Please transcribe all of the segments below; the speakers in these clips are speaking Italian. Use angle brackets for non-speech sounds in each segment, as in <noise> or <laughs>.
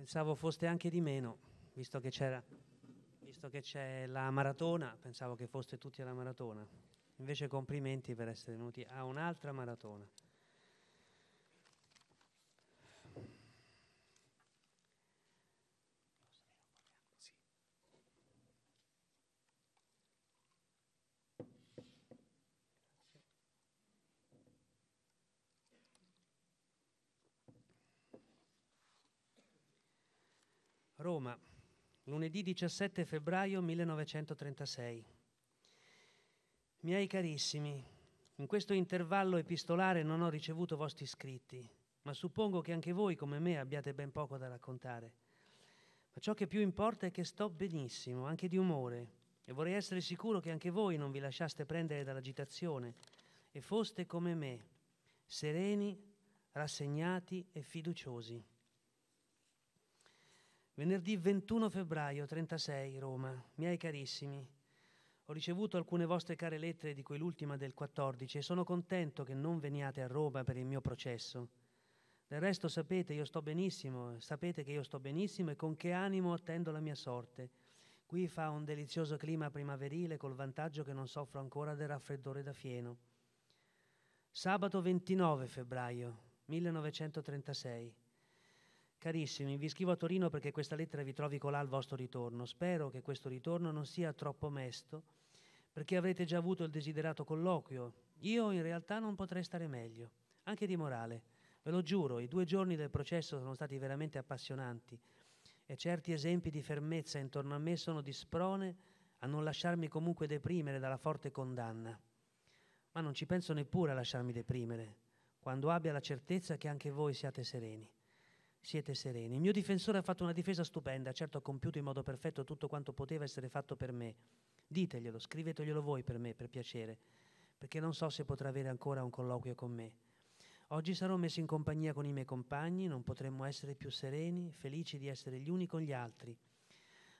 Pensavo foste anche di meno, visto che, visto che c'è la maratona, pensavo che foste tutti alla maratona. Invece complimenti per essere venuti a un'altra maratona. Roma, lunedì 17 febbraio 1936. Miei carissimi, in questo intervallo epistolare non ho ricevuto vostri scritti, ma suppongo che anche voi, come me, abbiate ben poco da raccontare. Ma ciò che più importa è che sto benissimo, anche di umore, e vorrei essere sicuro che anche voi non vi lasciaste prendere dall'agitazione e foste come me, sereni, rassegnati e fiduciosi. Venerdì 21 febbraio 36 Roma, miei carissimi, ho ricevuto alcune vostre care lettere di quell'ultima del 14 e sono contento che non veniate a Roma per il mio processo. Del resto sapete, io sto benissimo, sapete che io sto benissimo e con che animo attendo la mia sorte. Qui fa un delizioso clima primaverile col vantaggio che non soffro ancora del raffreddore da fieno. Sabato 29 febbraio 1936. Carissimi, vi scrivo a Torino perché questa lettera vi trovi colà al vostro ritorno. Spero che questo ritorno non sia troppo mesto, perché avrete già avuto il desiderato colloquio. Io in realtà non potrei stare meglio, anche di morale. Ve lo giuro, i due giorni del processo sono stati veramente appassionanti e certi esempi di fermezza intorno a me sono di sprone a non lasciarmi comunque deprimere dalla forte condanna. Ma non ci penso neppure a lasciarmi deprimere, quando abbia la certezza che anche voi siate sereni siete sereni. Il mio difensore ha fatto una difesa stupenda, certo ha compiuto in modo perfetto tutto quanto poteva essere fatto per me. Diteglielo, scriveteglielo voi per me, per piacere, perché non so se potrà avere ancora un colloquio con me. Oggi sarò messo in compagnia con i miei compagni, non potremmo essere più sereni, felici di essere gli uni con gli altri.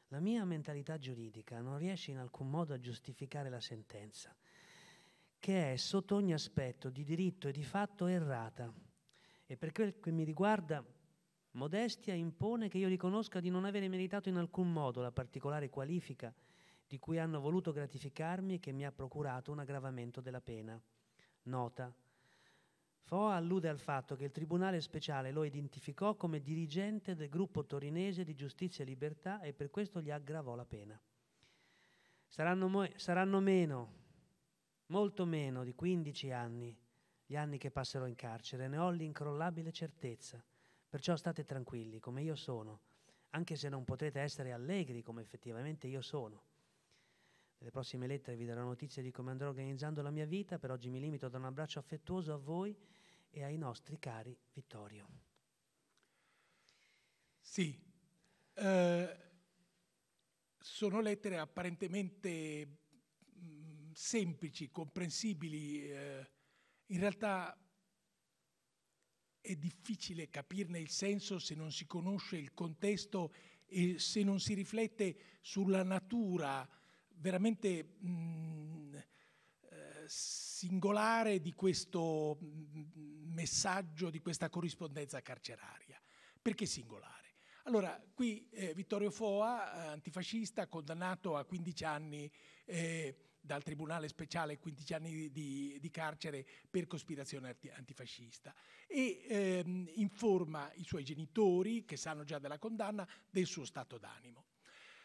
La mia mentalità giuridica non riesce in alcun modo a giustificare la sentenza, che è sotto ogni aspetto di diritto e di fatto errata. E per quel che mi riguarda, Modestia impone che io riconosca di non avere meritato in alcun modo la particolare qualifica di cui hanno voluto gratificarmi e che mi ha procurato un aggravamento della pena. Nota. Foa allude al fatto che il Tribunale speciale lo identificò come dirigente del gruppo torinese di giustizia e libertà e per questo gli aggravò la pena. Saranno, mo- saranno meno, molto meno di 15 anni, gli anni che passerò in carcere, ne ho l'incrollabile certezza. Perciò state tranquilli come io sono, anche se non potrete essere allegri come effettivamente io sono. Nelle prossime lettere vi darò notizie di come andrò organizzando la mia vita, per oggi mi limito ad un abbraccio affettuoso a voi e ai nostri cari Vittorio. Sì, eh, sono lettere apparentemente mh, mm, semplici, comprensibili, eh, in realtà è difficile capirne il senso se non si conosce il contesto e se non si riflette sulla natura veramente mh, mm, eh, singolare di questo mm, messaggio, di questa corrispondenza carceraria. Perché singolare? Allora, qui eh, Vittorio Foa, antifascista, condannato a 15 anni, eh, dal Tribunale Speciale 15 anni di, di carcere per cospirazione antifascista e ehm, informa i suoi genitori, che sanno già della condanna, del suo stato d'animo.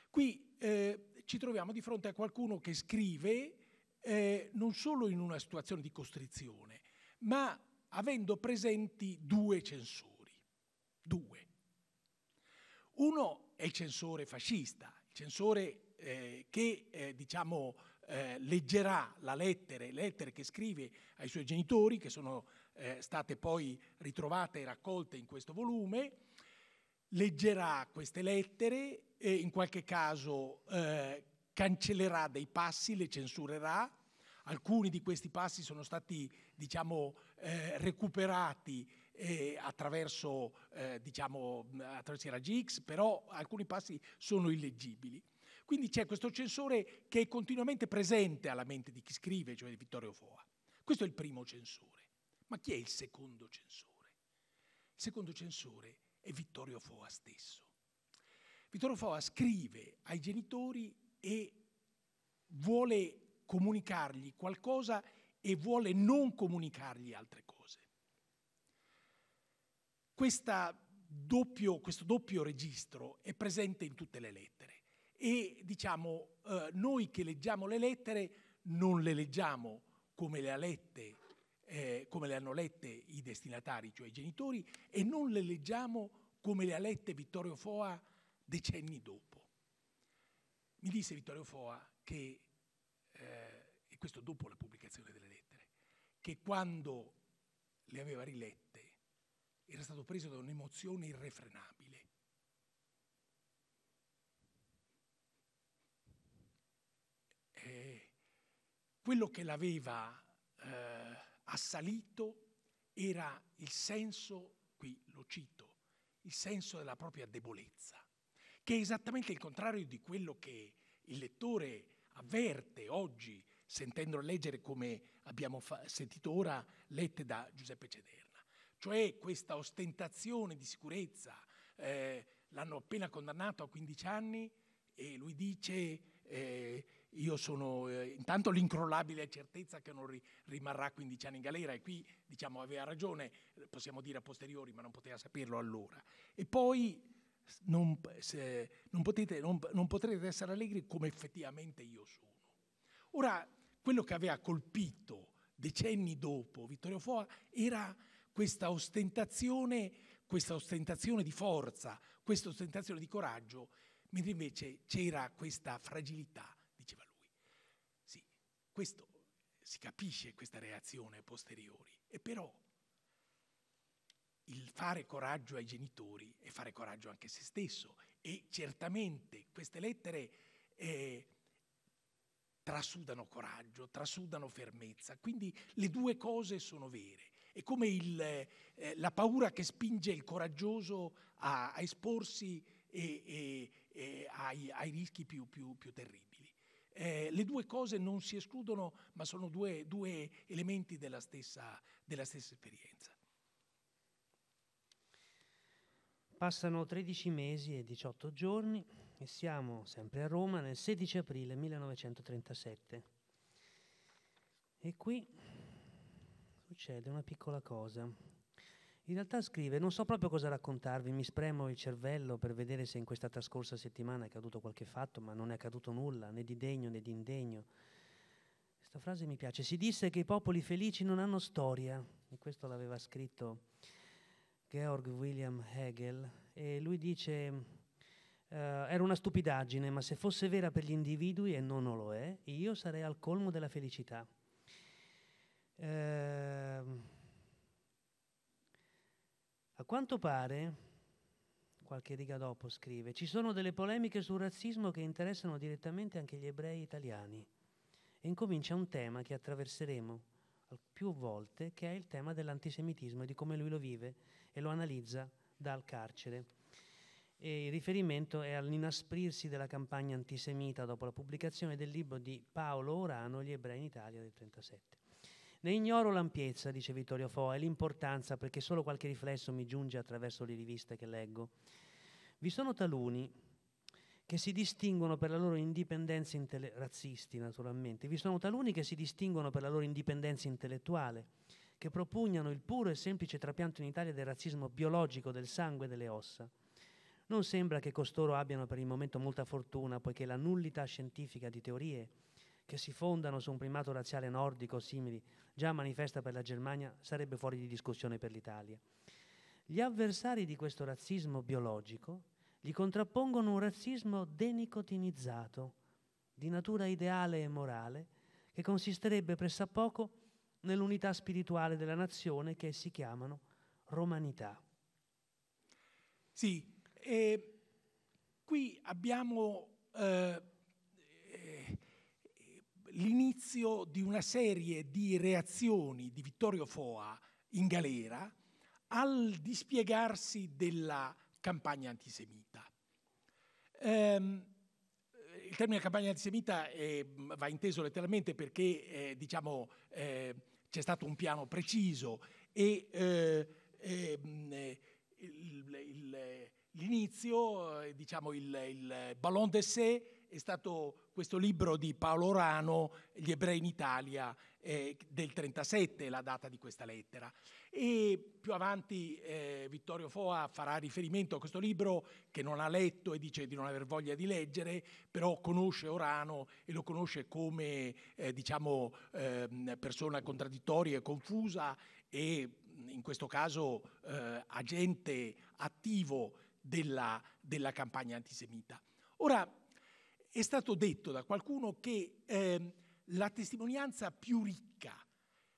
Qui eh, ci troviamo di fronte a qualcuno che scrive eh, non solo in una situazione di costrizione, ma avendo presenti due censori. Due. Uno è il censore fascista, il censore eh, che eh, diciamo, eh, leggerà la lettere, lettere che scrive ai suoi genitori, che sono eh, state poi ritrovate e raccolte in questo volume, leggerà queste lettere e in qualche caso eh, cancellerà dei passi, le censurerà. Alcuni di questi passi sono stati, diciamo, eh, recuperati eh, attraverso, eh, diciamo, attraverso i Ragix, però alcuni passi sono illeggibili. Quindi c'è questo censore che è continuamente presente alla mente di chi scrive, cioè di Vittorio Foa. Questo è il primo censore. Ma chi è il secondo censore? Il secondo censore è Vittorio Foa stesso. Vittorio Foa scrive ai genitori e vuole comunicargli qualcosa e vuole non comunicargli altre cose. Doppio, questo doppio registro è presente in tutte le lettere e diciamo eh, noi che leggiamo le lettere non le leggiamo come le, ha lette, eh, come le hanno lette i destinatari, cioè i genitori, e non le leggiamo come le ha lette Vittorio Foa decenni dopo. Mi disse Vittorio Foa che, eh, e questo dopo la pubblicazione delle lettere, che quando le aveva rilette era stato preso da un'emozione irrefrenabile quello che l'aveva eh, assalito era il senso, qui lo cito, il senso della propria debolezza, che è esattamente il contrario di quello che il lettore avverte oggi sentendo leggere come abbiamo sentito ora lette da Giuseppe Cederna, cioè questa ostentazione di sicurezza. Eh, l'hanno appena condannato a 15 anni e lui dice eh, io sono eh, intanto l'incrollabile certezza che non ri- rimarrà 15 anni in galera e qui diciamo aveva ragione, possiamo dire a posteriori, ma non poteva saperlo allora. E poi non, se, non, potete, non, non potrete essere allegri come effettivamente io sono. Ora, quello che aveva colpito decenni dopo Vittorio Foa era questa ostentazione, questa ostentazione di forza, questa ostentazione di coraggio, mentre invece c'era questa fragilità questo si capisce questa reazione posteriori. E però il fare coraggio ai genitori è fare coraggio anche a se stesso e certamente queste lettere eh, trasudano coraggio, trasudano fermezza, quindi le due cose sono vere. È come il, eh, la paura che spinge il coraggioso a, a esporsi e, e, e ai, ai, rischi più, più, più terribili. Eh, le due cose non si escludono, ma sono due, due elementi della stessa, della stessa esperienza. Passano 13 mesi e 18 giorni e siamo sempre a Roma nel 16 aprile 1937. E qui succede una piccola cosa. In realtà scrive, non so proprio cosa raccontarvi, mi spremo il cervello per vedere se in questa trascorsa settimana è accaduto qualche fatto, ma non è accaduto nulla, né di degno né di indegno. Questa frase mi piace. Si disse che i popoli felici non hanno storia, e questo l'aveva scritto Georg William Hegel, e lui dice, uh, era una stupidaggine, ma se fosse vera per gli individui, e non lo è, io sarei al colmo della felicità. Uh, a quanto pare, qualche riga dopo scrive, ci sono delle polemiche sul razzismo che interessano direttamente anche gli ebrei italiani e incomincia un tema che attraverseremo più volte, che è il tema dell'antisemitismo e di come lui lo vive e lo analizza dal carcere. E il riferimento è all'inasprirsi della campagna antisemita dopo la pubblicazione del libro di Paolo Orano, Gli ebrei in Italia del 1937. Ne ignoro l'ampiezza, dice Vittorio Foa, e l'importanza perché solo qualche riflesso mi giunge attraverso le riviste che leggo. Vi sono taluni che si distinguono per la loro indipendenza intele- razzisti, naturalmente. Vi sono taluni che si distinguono per la loro indipendenza intellettuale, che propugnano il puro e semplice trapianto in Italia del razzismo biologico del sangue e delle ossa. Non sembra che costoro abbiano per il momento molta fortuna, poiché la nullità scientifica di teorie che si fondano su un primato razziale nordico simili già manifesta per la Germania sarebbe fuori di discussione per l'Italia. Gli avversari di questo razzismo biologico gli contrappongono un razzismo denicotinizzato, di natura ideale e morale, che consisterebbe pressappoco nell'unità spirituale della nazione che si chiamano romanità. Sì, eh, qui abbiamo eh, l'inizio di una serie di reazioni di Vittorio Foa in galera al dispiegarsi della campagna antisemita. Ehm, il termine campagna antisemita eh, va inteso letteralmente perché eh, diciamo, eh, c'è stato un piano preciso e eh, ehm, l'inizio, eh, diciamo, il, il ballon d'essai è stato questo libro di Paolo Rano, Gli ebrei in Italia, eh, del 37, la data di questa lettera. E più avanti eh, Vittorio Foa farà riferimento a questo libro che non ha letto e dice di non aver voglia di leggere, però conosce Orano e lo conosce come eh, diciamo, ehm, persona contraddittoria e confusa e in questo caso eh, agente attivo della, della campagna antisemita. Ora, è stato detto da qualcuno che eh, la testimonianza più ricca,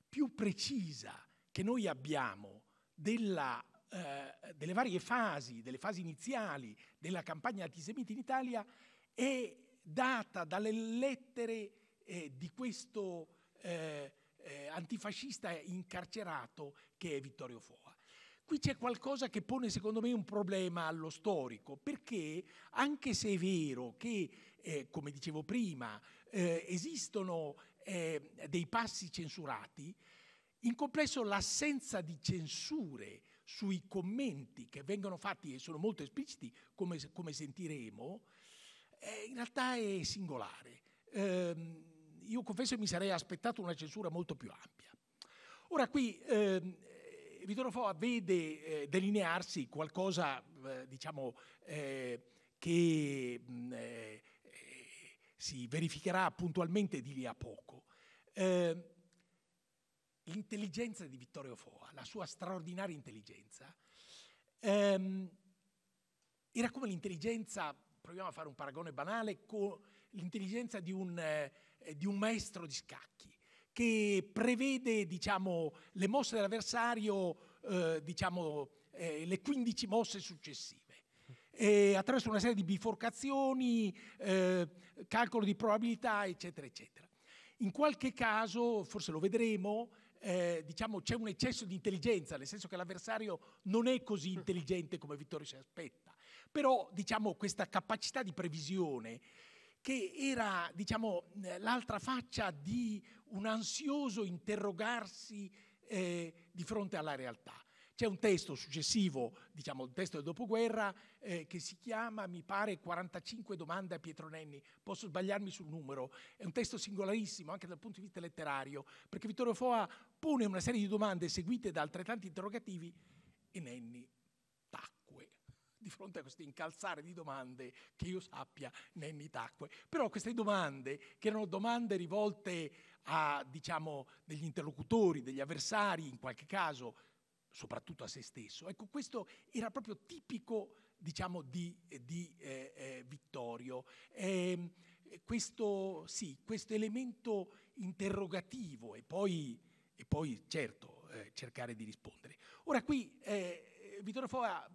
più precisa che noi abbiamo della, eh, delle varie fasi, delle fasi iniziali della campagna antisemita in Italia è data dalle lettere eh, di questo eh, eh, antifascista incarcerato che è Vittorio Foa. Qui c'è qualcosa che pone secondo me un problema allo storico, perché anche se è vero che eh, come dicevo prima, eh, esistono eh, dei passi censurati, in complesso l'assenza di censure sui commenti che vengono fatti e sono molto espliciti, come, come sentiremo, eh, in realtà è singolare. Ehm, io confesso che mi sarei aspettato una censura molto più ampia. Ora qui ehm, Vittorio Foa vede eh, delinearsi qualcosa, eh, diciamo, eh, che mh, mm, eh, si verificherà puntualmente di lì a poco. Eh, l'intelligenza di Vittorio Foa, la sua straordinaria intelligenza, ehm, era come l'intelligenza, proviamo a fare un paragone banale, con l'intelligenza di un, eh, di un, maestro di scacchi che prevede diciamo, le mosse dell'avversario, eh, diciamo, eh, le 15 mosse successive eh, attraverso una serie di biforcazioni, eh, calcolo di probabilità, eccetera, eccetera. In qualche caso, forse lo vedremo, eh, diciamo, c'è un eccesso di intelligenza, nel senso che l'avversario non è così intelligente come Vittorio si aspetta. Però diciamo, questa capacità di previsione che era diciamo, l'altra faccia di un ansioso interrogarsi eh, di fronte alla realtà. C'è un testo successivo, diciamo un testo del dopoguerra, eh, che si chiama, mi pare, 45 domande a Pietro Nenni. Posso sbagliarmi sul numero. È un testo singolarissimo anche dal punto di vista letterario, perché Vittorio Foa pone una serie di domande seguite da altrettanti interrogativi e Nenni tacque. Di fronte a questo incalzare di domande, che io sappia, Nenni tacque. Però queste domande, che erano domande rivolte a diciamo, degli interlocutori, degli avversari, in qualche caso soprattutto a se stesso. Ecco, questo era proprio tipico, diciamo, di, eh, di eh, eh, Vittorio. Eh, questo, sì, questo elemento interrogativo e poi, e poi certo, eh, cercare di rispondere. Ora qui eh, Vittorio Foa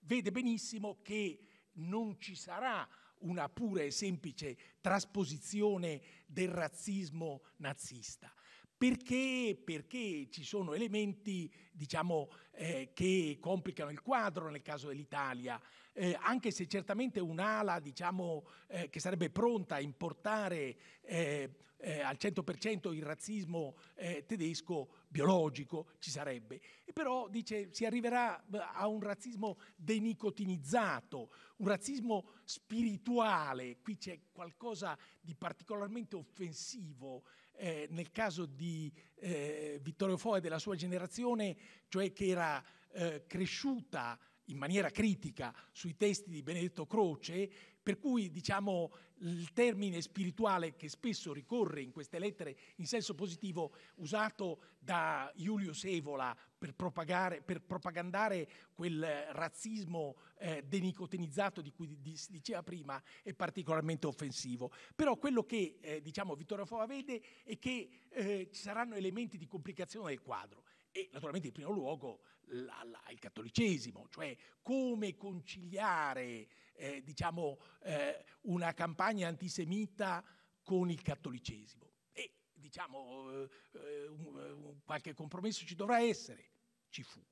vede benissimo che non ci sarà una pura e semplice trasposizione del razzismo nazista, perché? Perché ci sono elementi diciamo, eh, che complicano il quadro nel caso dell'Italia, eh, anche se certamente un'ala diciamo, eh, che sarebbe pronta a importare eh, eh, al 100% il razzismo eh, tedesco biologico ci sarebbe. E però dice si arriverà a un razzismo denicotinizzato, un razzismo spirituale, qui c'è qualcosa di particolarmente offensivo eh, nel caso di eh, Vittorio Foe e della sua generazione, cioè che era eh, cresciuta in maniera critica sui testi di Benedetto Croce, per cui diciamo, il termine spirituale che spesso ricorre in queste lettere in senso positivo, usato da Julius Evola per, per propagandare quel razzismo eh, denicotenizzato di cui di, si diceva prima, è particolarmente offensivo. Però quello che eh, diciamo, Vittorio Fava vede è che eh, ci saranno elementi di complicazione del quadro e naturalmente in primo luogo la, la, il cattolicesimo, cioè come conciliare eh, diciamo, eh, una campagna antisemita con il cattolicesimo. E diciamo, eh, eh un, eh, un qualche compromesso ci dovrà essere, ci fu.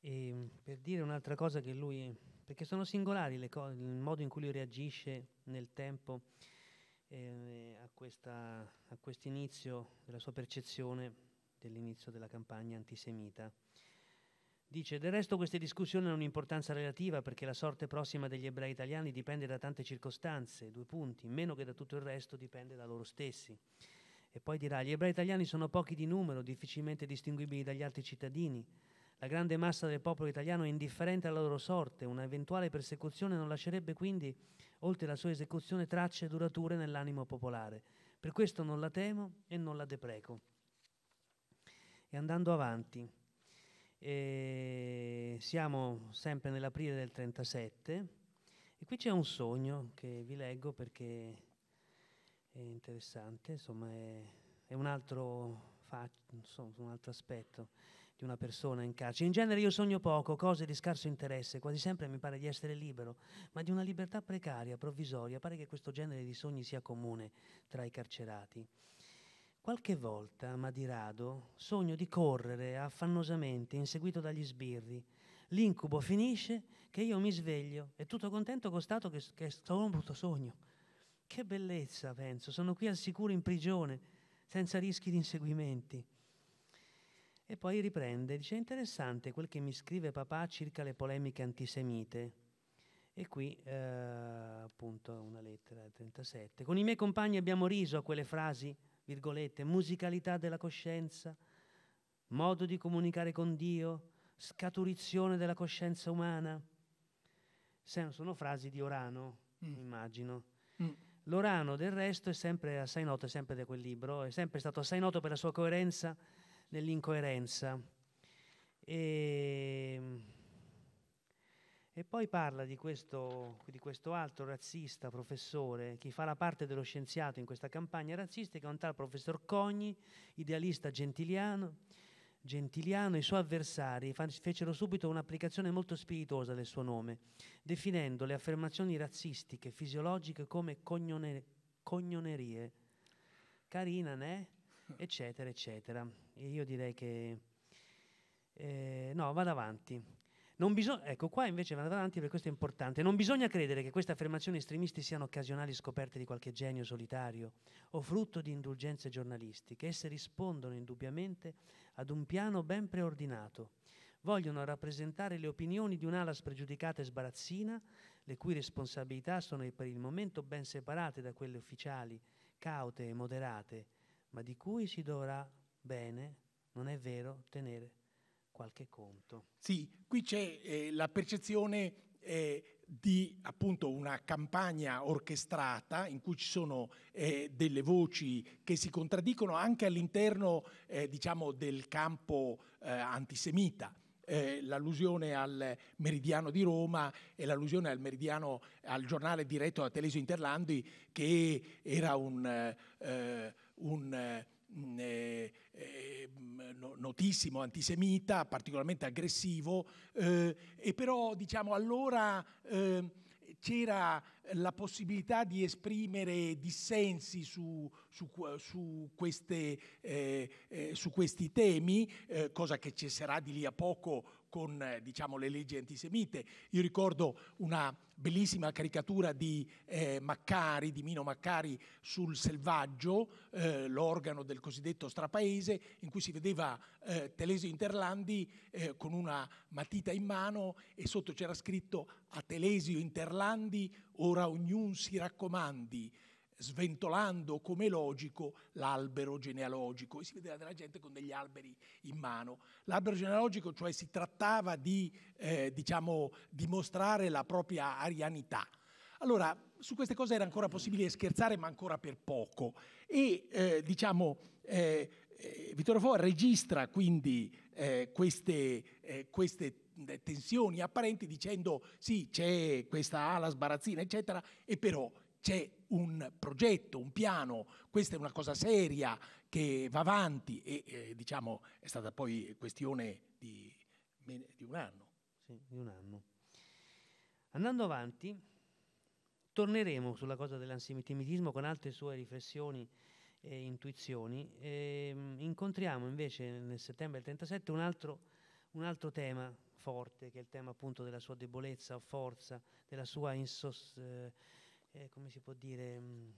E ehm, per dire un'altra cosa che lui, perché sono singolari co- il modo in cui lui reagisce nel tempo eh, a, questa, a questo inizio della sua percezione dell'inizio della campagna antisemita. Dice, del resto queste discussioni hanno un'importanza relativa perché la sorte prossima degli ebrei italiani dipende da tante circostanze, due punti, meno che da tutto il resto dipende da loro stessi. E poi dirà, gli ebrei italiani sono pochi di numero, difficilmente distinguibili dagli altri cittadini. La grande massa del popolo italiano è indifferente alla loro sorte, una eventuale persecuzione non lascerebbe quindi, oltre alla sua esecuzione, tracce durature nell'animo popolare. Per questo non la temo e non la depreco. E andando avanti, e siamo sempre nell'aprile del 37 e qui c'è un sogno che vi leggo perché è interessante, insomma è, è un, altro fa- insomma, un altro aspetto di una persona in carcere. In genere io sogno poco, cose di scarso interesse, quasi sempre mi pare di essere libero, ma di una libertà precaria, provvisoria, pare che questo genere di sogni sia comune tra i carcerati. Qualche volta, ma di rado, sogno di correre affannosamente, inseguito dagli sbirri. L'incubo finisce che io mi sveglio e tutto contento constato che, che sono un brutto sogno. Che bellezza, penso, sono qui al sicuro in prigione, senza rischi di inseguimenti. E poi riprende, dice, è interessante quel che mi scrive papà circa le polemiche antisemite. E qui eh, appunto una lettera 37. Con i miei compagni abbiamo riso a quelle frasi virgolette, musicalità della coscienza, modo di comunicare con Dio, scaturizione della coscienza umana. Sono frasi di Orano, mm. immagino. Mm. L'Orano del resto è sempre assai noto, è sempre da quel libro, è sempre stato assai noto per la sua coerenza nell'incoerenza. E ehm, e poi parla di questo, di questo, altro razzista professore che fa la parte dello scienziato in questa campagna razzistica, un tal professor Cogni, idealista gentiliano. Gentiliano e i suoi avversari fecero subito un'applicazione molto spiritosa del suo nome, definendo le affermazioni razzistiche, fisiologiche come cognone, cognonerie. Carina, né? Eccetera, eccetera. E io direi che... Eh, no, vado avanti bisog- ecco, qua invece vado avanti perché questo è importante. Non bisogna credere che queste affermazioni estremiste siano occasionali scoperte di qualche genio solitario o frutto di indulgenze giornalistiche. Esse rispondono indubbiamente ad un piano ben preordinato. Vogliono rappresentare le opinioni di un'ala spregiudicata e sbarazzina, le cui responsabilità sono per il momento ben separate da quelle ufficiali, caute e moderate, ma di cui si dovrà bene, non è vero, tenere qualche conto. Sì, qui c'è eh, la percezione eh, di appunto una campagna orchestrata in cui ci sono eh, delle voci che si contraddicono anche all'interno eh, diciamo del campo eh, antisemita. Eh, l'allusione al Meridiano di Roma e l'allusione al Meridiano al giornale diretto da Telesio Interlandi che era un, eh, un eh, eh, eh, notissimo antisemita, particolarmente aggressivo, eh, e però diciamo allora eh, c'era la possibilità di esprimere dissensi su, su, su, queste, eh, eh, su questi temi, eh, cosa che cesserà di lì a poco con eh, diciamo, le leggi antisemite. Io ricordo una bellissima caricatura di eh, Maccari, di Mino Maccari, sul Selvaggio, eh, l'organo del cosiddetto strapaese, in cui si vedeva eh, Telesio Interlandi eh, con una matita in mano e sotto c'era scritto a Telesio Interlandi ora ognun si raccomandi sventolando come logico l'albero genealogico e si vedeva della gente con degli alberi in mano. L'albero genealogico cioè si trattava di eh, diciamo, dimostrare la propria arianità. Allora, su queste cose era ancora possibile scherzare, ma ancora per poco. E eh, diciamo, eh, eh Vittorio Foa registra quindi eh, queste, eh, queste tensioni apparenti dicendo sì, c'è questa ala sbarazzina, eccetera, e però c'è un progetto, un piano, questa è una cosa seria che va avanti e eh, diciamo è stata poi questione di, di un anno. Sì, di un anno. Andando avanti, torneremo sulla cosa dell'antisemitismo con altre sue riflessioni e intuizioni. E, ehm, mh, incontriamo invece nel settembre del 37 un altro, un altro tema forte, che è il tema appunto della sua debolezza o forza, della sua insostanza eh, eh, come si può dire, mh, mm,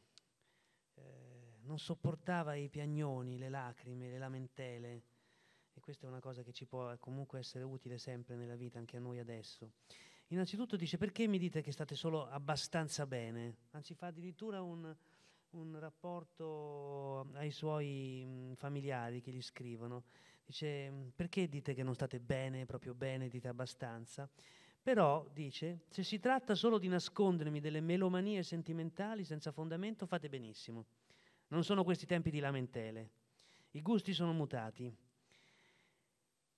eh, non sopportava i piagnoni, le lacrime, le lamentele. E questa è una cosa che ci può eh, comunque essere utile sempre nella vita, anche a noi adesso. Innanzitutto dice perché mi dite che state solo abbastanza bene? Anzi fa addirittura un, un rapporto ai suoi mh, mm, familiari che gli scrivono. Dice perché dite che non state bene, proprio bene, dite abbastanza? Però, dice, se si tratta solo di nascondermi delle melomanie sentimentali senza fondamento, fate benissimo. Non sono questi tempi di lamentele. I gusti sono mutati.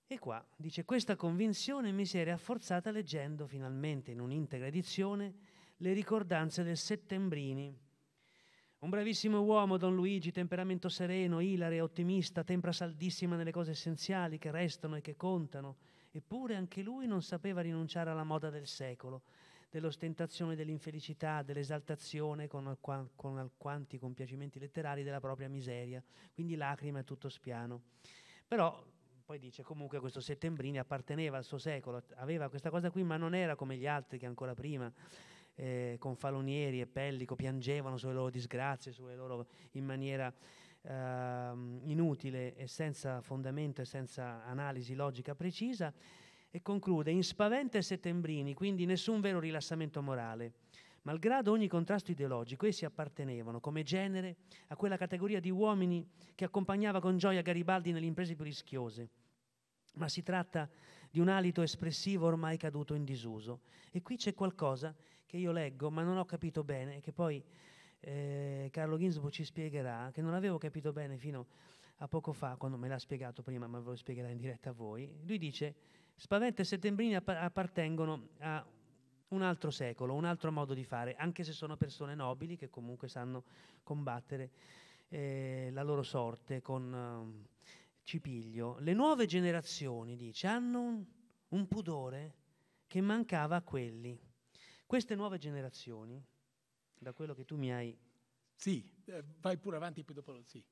E qua dice, questa convinzione mi si è rafforzata leggendo finalmente in un'integra edizione le ricordanze del Settembrini. Un bravissimo uomo, Don Luigi, temperamento sereno, ilare, ottimista, tempra saldissima nelle cose essenziali che restano e che contano Eppure anche lui non sapeva rinunciare alla moda del secolo, dell'ostentazione, dell'infelicità, dell'esaltazione con, alqu- con alquanti compiacimenti letterari della propria miseria, quindi lacrime a tutto spiano. Però poi dice comunque questo Settembrini apparteneva al suo secolo, aveva questa cosa qui, ma non era come gli altri che ancora prima eh, con Falonieri e Pellico piangevano sulle loro disgrazie, sulle loro in maniera ehm, inutile e senza fondamento e senza analisi logica precisa, e conclude in spavente settembrini, quindi nessun vero rilassamento morale. Malgrado ogni contrasto ideologico, essi appartenevano, come genere, a quella categoria di uomini che accompagnava con gioia Garibaldi nelle imprese più rischiose. Ma si tratta di un alito espressivo ormai caduto in disuso. E qui c'è qualcosa che io leggo, ma non ho capito bene, e che poi eh, Carlo Ginsburg ci spiegherà, che non avevo capito bene fino a poco fa, quando me l'ha spiegato prima, ma ve lo spiegherà in diretta a voi, lui dice, Spaventa e Settembrini appartengono a un altro secolo, un altro modo di fare, anche se sono persone nobili che comunque sanno combattere eh, la loro sorte con eh, cipiglio. Le nuove generazioni, dice, hanno un, un pudore che mancava a quelli. Queste nuove generazioni, da quello che tu mi hai... Sì, eh, vai pure avanti, poi dopo lo sì.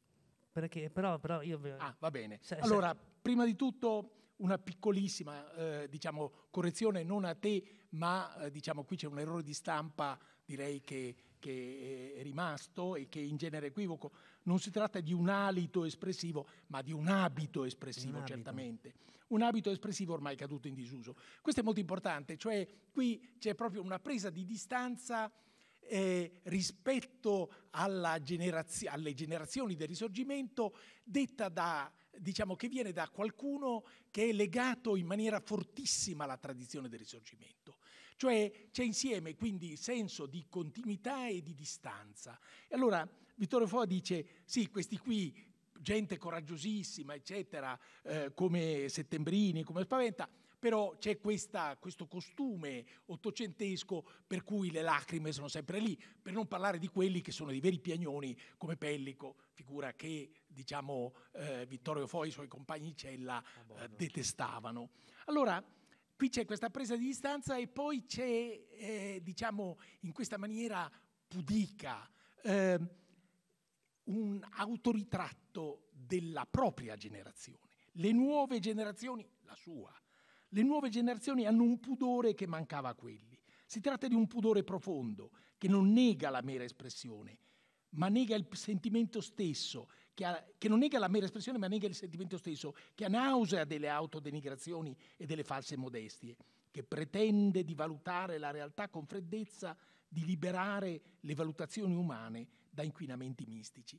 Perché però, però io... Ah, va bene. Se, allora, se... prima di tutto una piccolissima eh, diciamo, correzione, non a te, ma eh, diciamo, qui c'è un errore di stampa, direi che, che è rimasto e che in genere equivoco. Non si tratta di un alito espressivo, ma di un abito espressivo, un certamente. Abito. Un abito espressivo ormai caduto in disuso. Questo è molto importante, cioè qui c'è proprio una presa di distanza eh, rispetto generaz- alle generazioni del Risorgimento detta da, diciamo, che viene da qualcuno che è legato in maniera fortissima alla tradizione del Risorgimento. Cioè c'è insieme quindi senso di continuità e di distanza. E allora Vittorio Foa dice, sì, questi qui, gente coraggiosissima, eccetera, eh, come Settembrini, come Spaventa, però c'è questa, questo costume ottocentesco per cui le lacrime sono sempre lì, per non parlare di quelli che sono dei veri piagnoni come Pellico, figura che diciamo, eh, Vittorio Foi e i suoi compagni di cella ah, eh, detestavano. Allora, qui c'è questa presa di distanza e poi c'è, eh, diciamo, in questa maniera pudica, ehm, un autoritratto della propria generazione. Le nuove generazioni, la sua, le nuove generazioni hanno un pudore che mancava a quelli. Si tratta di un pudore profondo che non nega la mera espressione, ma nega il sentimento stesso, che, ha, che, non nega la mera espressione, ma nega il sentimento stesso, che ha nausea delle autodenigrazioni e delle false modestie, che pretende di valutare la realtà con freddezza, di liberare le valutazioni umane da inquinamenti mistici.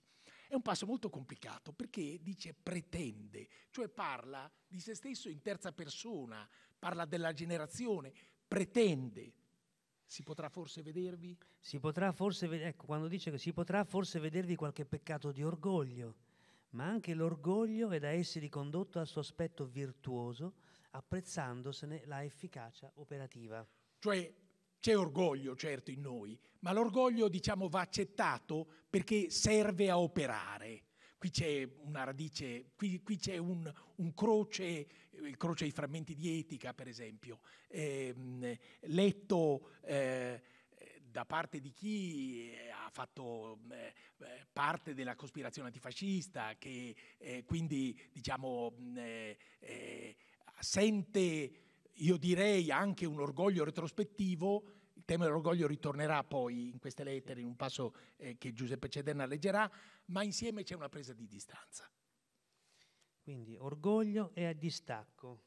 È un passo molto complicato perché dice pretende, cioè parla di se stesso in terza persona, parla della generazione, pretende. Si potrà forse vedervi? Si potrà forse, ecco, quando dice che si potrà forse vedervi qualche peccato di orgoglio, ma anche l'orgoglio è da essi ricondotto al suo aspetto virtuoso, apprezzandosene la efficacia operativa. Cioè c'è orgoglio, certo, in noi, ma l'orgoglio, diciamo, va accettato perché serve a operare. Qui c'è una radice, qui, qui c'è un, un, croce, il croce ai frammenti di etica, per esempio, ehm, letto eh, da parte di chi eh, ha fatto eh, parte della cospirazione antifascista, che eh, quindi diciamo, mm, eh, eh sente io direi anche un orgoglio retrospettivo, il tema dell'orgoglio ritornerà poi in queste lettere, in un passo eh, che Giuseppe Cederna leggerà, ma insieme c'è una presa di distanza. Quindi orgoglio e a distacco,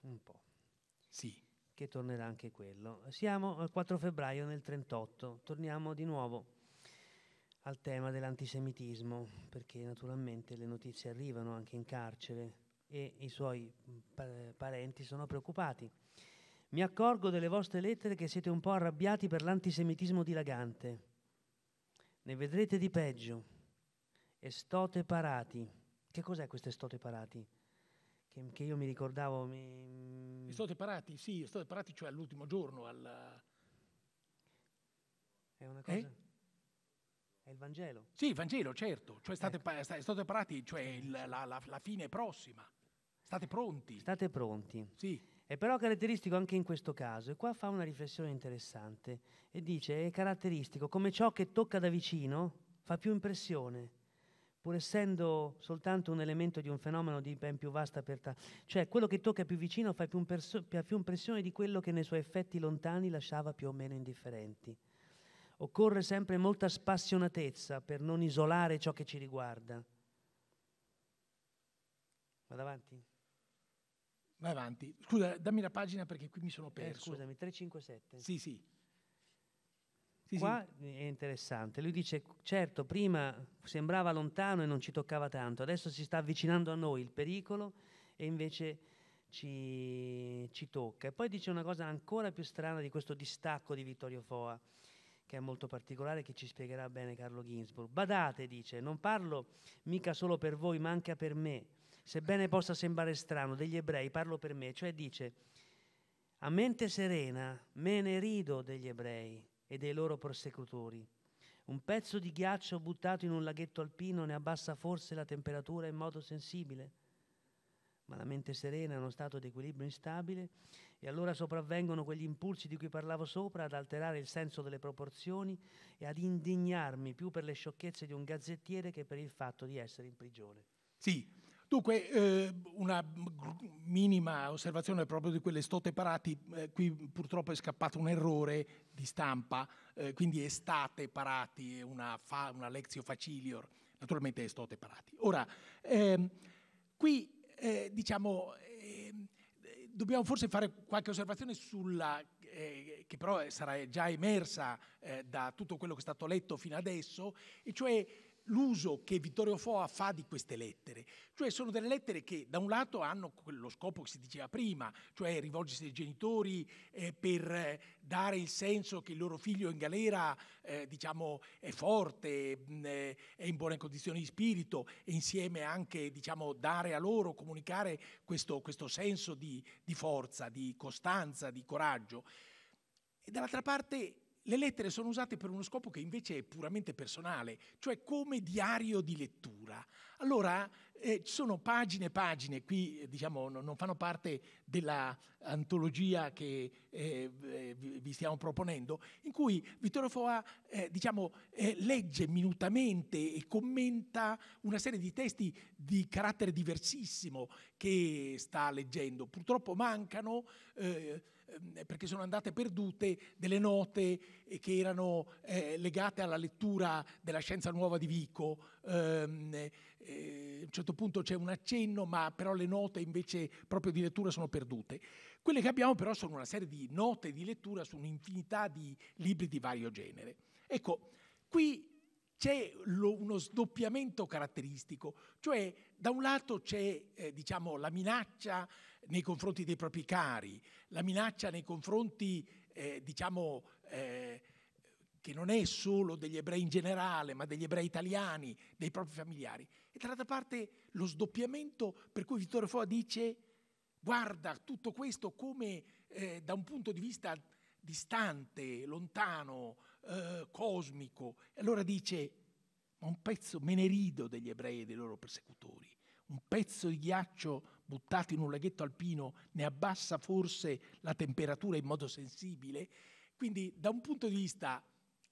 un po'. Sì. Che tornerà anche quello. Siamo al 4 febbraio nel 38, torniamo di nuovo al tema dell'antisemitismo, perché naturalmente le notizie arrivano anche in carcere e i suoi parenti sono preoccupati. Mi accorgo delle vostre lettere che siete un po' arrabbiati per l'antisemitismo dilagante. Ne vedrete di peggio. Estote parati. Che cos'è questo estote parati? Che, che io mi ricordavo. Mi... Estote parati, sì, estote parati, cioè all'ultimo giorno. Alla... È una cosa. Eh? È il Vangelo? Sì, il Vangelo, certo. Cioè, state, ecco. pa- state parati, cioè il, la, la, la fine prossima. State pronti. State pronti. Sì. È però caratteristico anche in questo caso, e qua fa una riflessione interessante, e dice, è caratteristico come ciò che tocca da vicino fa più impressione, pur essendo soltanto un elemento di un fenomeno di ben più vasta apertà. Cioè, quello che tocca più vicino fa più, imperso- più impressione di quello che nei suoi effetti lontani lasciava più o meno indifferenti. Occorre sempre molta spassionatezza per non isolare ciò che ci riguarda. Vado avanti. Vai avanti. Scusa, dammi la pagina perché qui mi sono eh, perso. Eh, scusami, 357. Sì, sì. Sì, Qua sì. è interessante, lui dice certo prima sembrava lontano e non ci toccava tanto, adesso si sta avvicinando a noi il pericolo e invece ci, ci tocca. E poi dice una cosa ancora più strana di questo distacco di Vittorio Foa, che è molto particolare, che ci spiegherà bene Carlo Ginsburg. Badate, dice, non parlo mica solo per voi, ma anche per me sebbene possa sembrare strano, degli ebrei, parlo per me, cioè dice, a mente serena me ne rido degli ebrei e dei loro persecutori. Un pezzo di ghiaccio buttato in un laghetto alpino ne abbassa forse la temperatura in modo sensibile, ma la mente serena è uno stato di equilibrio instabile e allora sopravvengono quegli impulsi di cui parlavo sopra ad alterare il senso delle proporzioni e ad indignarmi più per le sciocchezze di un gazzettiere che per il fatto di essere in prigione. Sì, Dunque, eh, una minima osservazione proprio di quelle stote parati, eh, qui purtroppo è scappato un errore di stampa, eh, quindi estate parati, una, fa, una lezio facilior, naturalmente estote parati. Ora, ehm, qui eh, diciamo, ehm, dobbiamo forse fare qualche osservazione sulla, eh, che però sarà già emersa eh, da tutto quello che è stato letto fino adesso, e cioè l'uso che Vittorio Foa fa di queste lettere. Cioè sono delle lettere che da un lato hanno lo scopo che si diceva prima, cioè rivolgersi ai genitori eh, per eh, dare il senso che il loro figlio in galera eh, diciamo, è forte, mh, eh, è in buone condizioni di spirito e insieme anche diciamo, dare a loro, comunicare questo, questo senso di, di forza, di costanza, di coraggio. E dall'altra parte le lettere sono usate per uno scopo che invece è puramente personale, cioè come diario di lettura. Allora, eh, sono pagine e pagine, qui eh, diciamo non, non, fanno parte dell'antologia che eh, eh, vi stiamo proponendo, in cui Vittorio Foa eh, diciamo, eh, legge minutamente e commenta una serie di testi di carattere diversissimo che sta leggendo. Purtroppo mancano Ehm, perché sono andate perdute delle note eh, che erano eh, legate alla lettura della scienza nuova di Vico. Ehm, eh, a un certo punto c'è un accenno, ma però le note invece proprio di lettura sono perdute. Quelle che abbiamo però sono una serie di note di lettura su un'infinità di libri di vario genere. Ecco, qui c'è lo, uno sdoppiamento caratteristico, cioè da un lato c'è eh, diciamo, la minaccia nei confronti dei propri cari, la minaccia nei confronti, eh, diciamo, eh, che non è solo degli ebrei in generale, ma degli ebrei italiani, dei propri familiari. E dall'altra parte lo sdoppiamento per cui Vittorio Foa dice guarda tutto questo come eh, da un punto di vista distante, lontano, eh, cosmico. E allora dice, ma un pezzo me ne rido degli ebrei e dei loro persecutori un pezzo di ghiaccio buttato in un laghetto alpino ne abbassa forse la temperatura in modo sensibile. Quindi da un punto di vista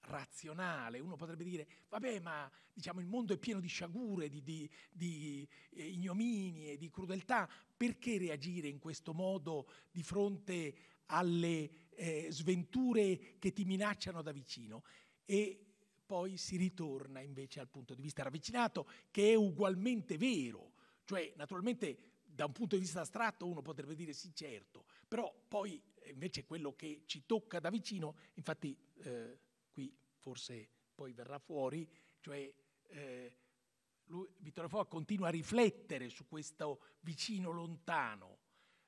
razionale, uno potrebbe dire, vabbè, ma diciamo, il mondo è pieno di sciagure, di, di, di eh, ignominie, di crudeltà, perché reagire in questo modo di fronte alle eh, sventure che ti minacciano da vicino? E poi si ritorna invece al punto di vista ravvicinato, che è ugualmente vero, cioè, naturalmente da un punto di vista astratto uno potrebbe dire sì certo, però poi eh, invece quello che ci tocca da vicino, infatti eh, qui forse poi verrà fuori, cioè eh, lui, Vittorio Foa continua a riflettere su questo vicino lontano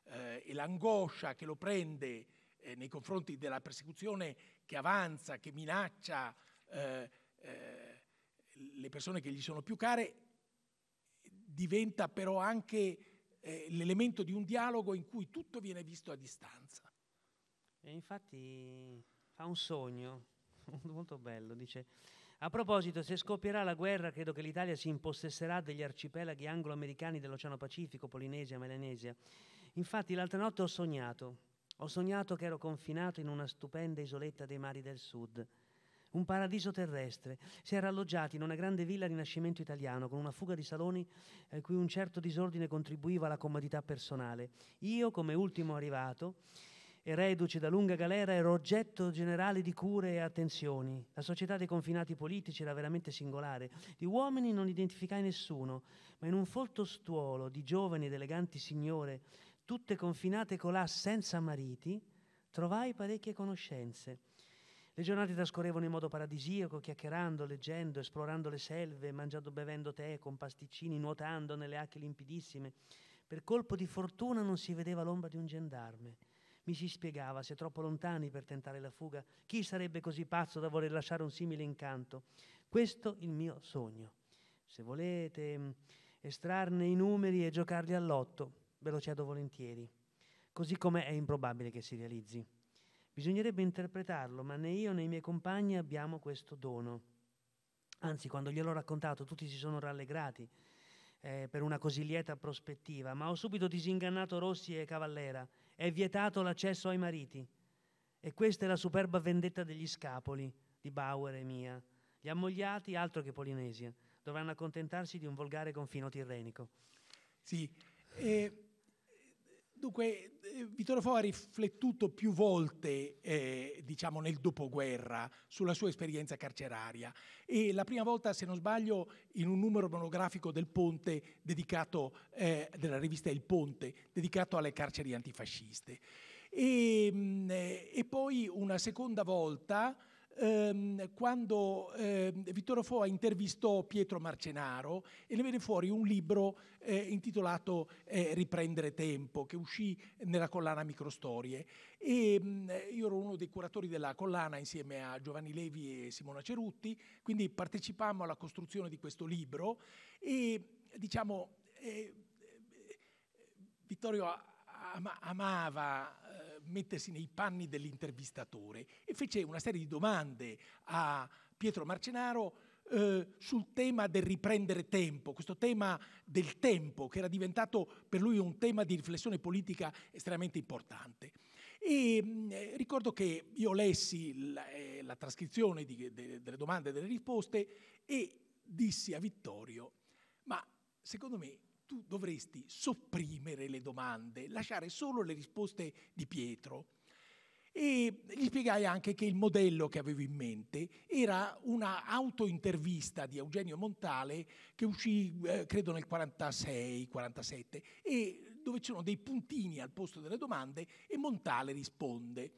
eh, e l'angoscia che lo prende eh, nei confronti della persecuzione che avanza, che minaccia eh, le persone che gli sono più care diventa però anche eh, l'elemento di un dialogo in cui tutto viene visto a distanza. E infatti fa un sogno <laughs> molto bello, dice a proposito, se scoppierà la guerra, credo che l'Italia si impossesserà degli arcipelaghi anglo-americani dell'Oceano Pacifico, Polinesia, Melanesia. Infatti l'altra notte ho sognato, ho sognato che ero confinato in una stupenda isoletta dei mari del sud un paradiso terrestre. Si era alloggiati in una grande villa rinascimento italiano con una fuga di saloni eh, cui un certo disordine contribuiva alla comodità personale. Io, come ultimo arrivato, e reduce da lunga galera, ero oggetto generale di cure e attenzioni. La società dei confinati politici era veramente singolare. Di uomini non identificai nessuno, ma in un folto stuolo di giovani ed eleganti signore, tutte confinate colà senza mariti, trovai parecchie conoscenze le giornate trascorrevano in modo paradisiaco, chiacchierando, leggendo, esplorando le selve, mangiando, bevendo tè con pasticcini, nuotando nelle acque limpidissime. Per colpo di fortuna non si vedeva l'ombra di un gendarme. Mi si spiegava se troppo lontani per tentare la fuga, chi sarebbe così pazzo da voler lasciare un simile incanto? Questo il mio sogno. Se volete mm, estrarne i numeri e giocarli all'otto, ve lo cedo volentieri, così come è improbabile che si realizzi. Bisognerebbe interpretarlo, ma né io né i miei compagni abbiamo questo dono. Anzi, quando gliel'ho raccontato, tutti si sono rallegrati eh, per una così lieta prospettiva, ma ho subito disingannato Rossi e Cavallera. È vietato l'accesso ai mariti. E questa è la superba vendetta degli scapoli di Bauer e mia. Gli ammogliati, altro che Polinesia, dovranno accontentarsi di un volgare confino tirrenico. Sì, e Dunque, eh, Vittorio Fo ha riflettuto più volte, eh, diciamo, nel dopoguerra sulla sua esperienza carceraria e la prima volta, se non sbaglio, in un numero monografico del Ponte dedicato, eh, della rivista Il Ponte, dedicato alle carceri antifasciste. E, ehm, eh, e poi una seconda volta ehm, quando ehm, Vittorio Foa intervistò Pietro Marcenaro e ne venne fuori un libro eh, intitolato eh, Riprendere tempo, che uscì nella collana Microstorie. E, mh, mm, io ero uno dei curatori della collana insieme a Giovanni Levi e Simona Cerutti, quindi partecipammo alla costruzione di questo libro e diciamo... Eh, eh Vittorio amava mettersi nei panni dell'intervistatore e fece una serie di domande a Pietro Marcenaro eh, sul tema del riprendere tempo, questo tema del tempo che era diventato per lui un tema di riflessione politica estremamente importante. E mh, mm, eh, ricordo che io lessi la, eh, la trascrizione di, de, delle domande e delle risposte e dissi a Vittorio, ma secondo me tu dovresti sopprimere le domande, lasciare solo le risposte di Pietro. E gli spiegai anche che il modello che avevo in mente era una autointervista di Eugenio Montale che uscì eh, credo nel 46-47 e dove c'erano dei puntini al posto delle domande e Montale risponde.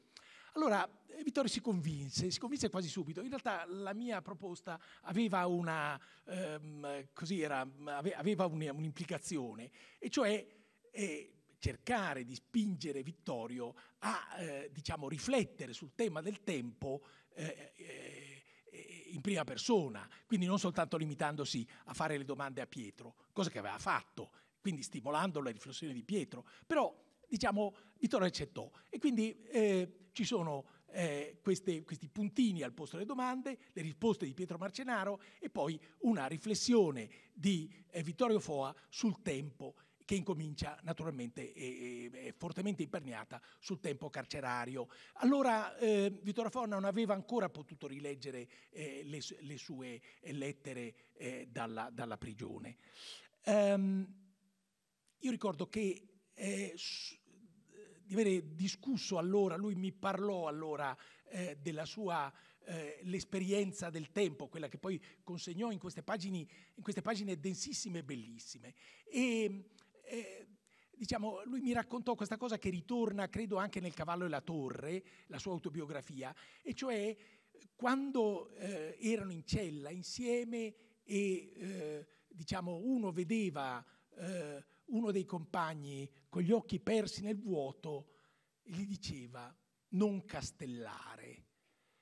Allora Vittorio si convinse, si convinse quasi subito. In realtà la mia proposta aveva, una, ehm, era, aveva un'implicazione, e cioè eh, cercare di spingere Vittorio a eh, diciamo, riflettere sul tema del tempo eh, eh, eh, in prima persona, quindi non soltanto limitandosi a fare le domande a Pietro, cosa che aveva fatto, quindi stimolando la riflessione di Pietro, però diciamo Vittorio accettò e quindi eh, ci sono eh, queste, questi puntini al posto delle domande, le risposte di Pietro Marcenaro e poi una riflessione di eh, Vittorio Foa sul tempo che incomincia naturalmente e, e, e, fortemente imperniata sul tempo carcerario. Allora eh, Vittorio Foa non aveva ancora potuto rileggere eh, le, le, sue eh, lettere eh, dalla, dalla, prigione. Um, io ricordo che eh, di avere discusso allora, lui mi parlò allora eh, della sua eh, l'esperienza del tempo, quella che poi consegnò in queste pagine, in queste pagine densissime e bellissime. E, eh, diciamo, lui mi raccontò questa cosa che ritorna, credo, anche nel Cavallo e la Torre, la sua autobiografia, e cioè quando eh, erano in cella insieme e eh, diciamo, uno vedeva eh, uno dei compagni con gli occhi persi nel vuoto gli diceva non castellare.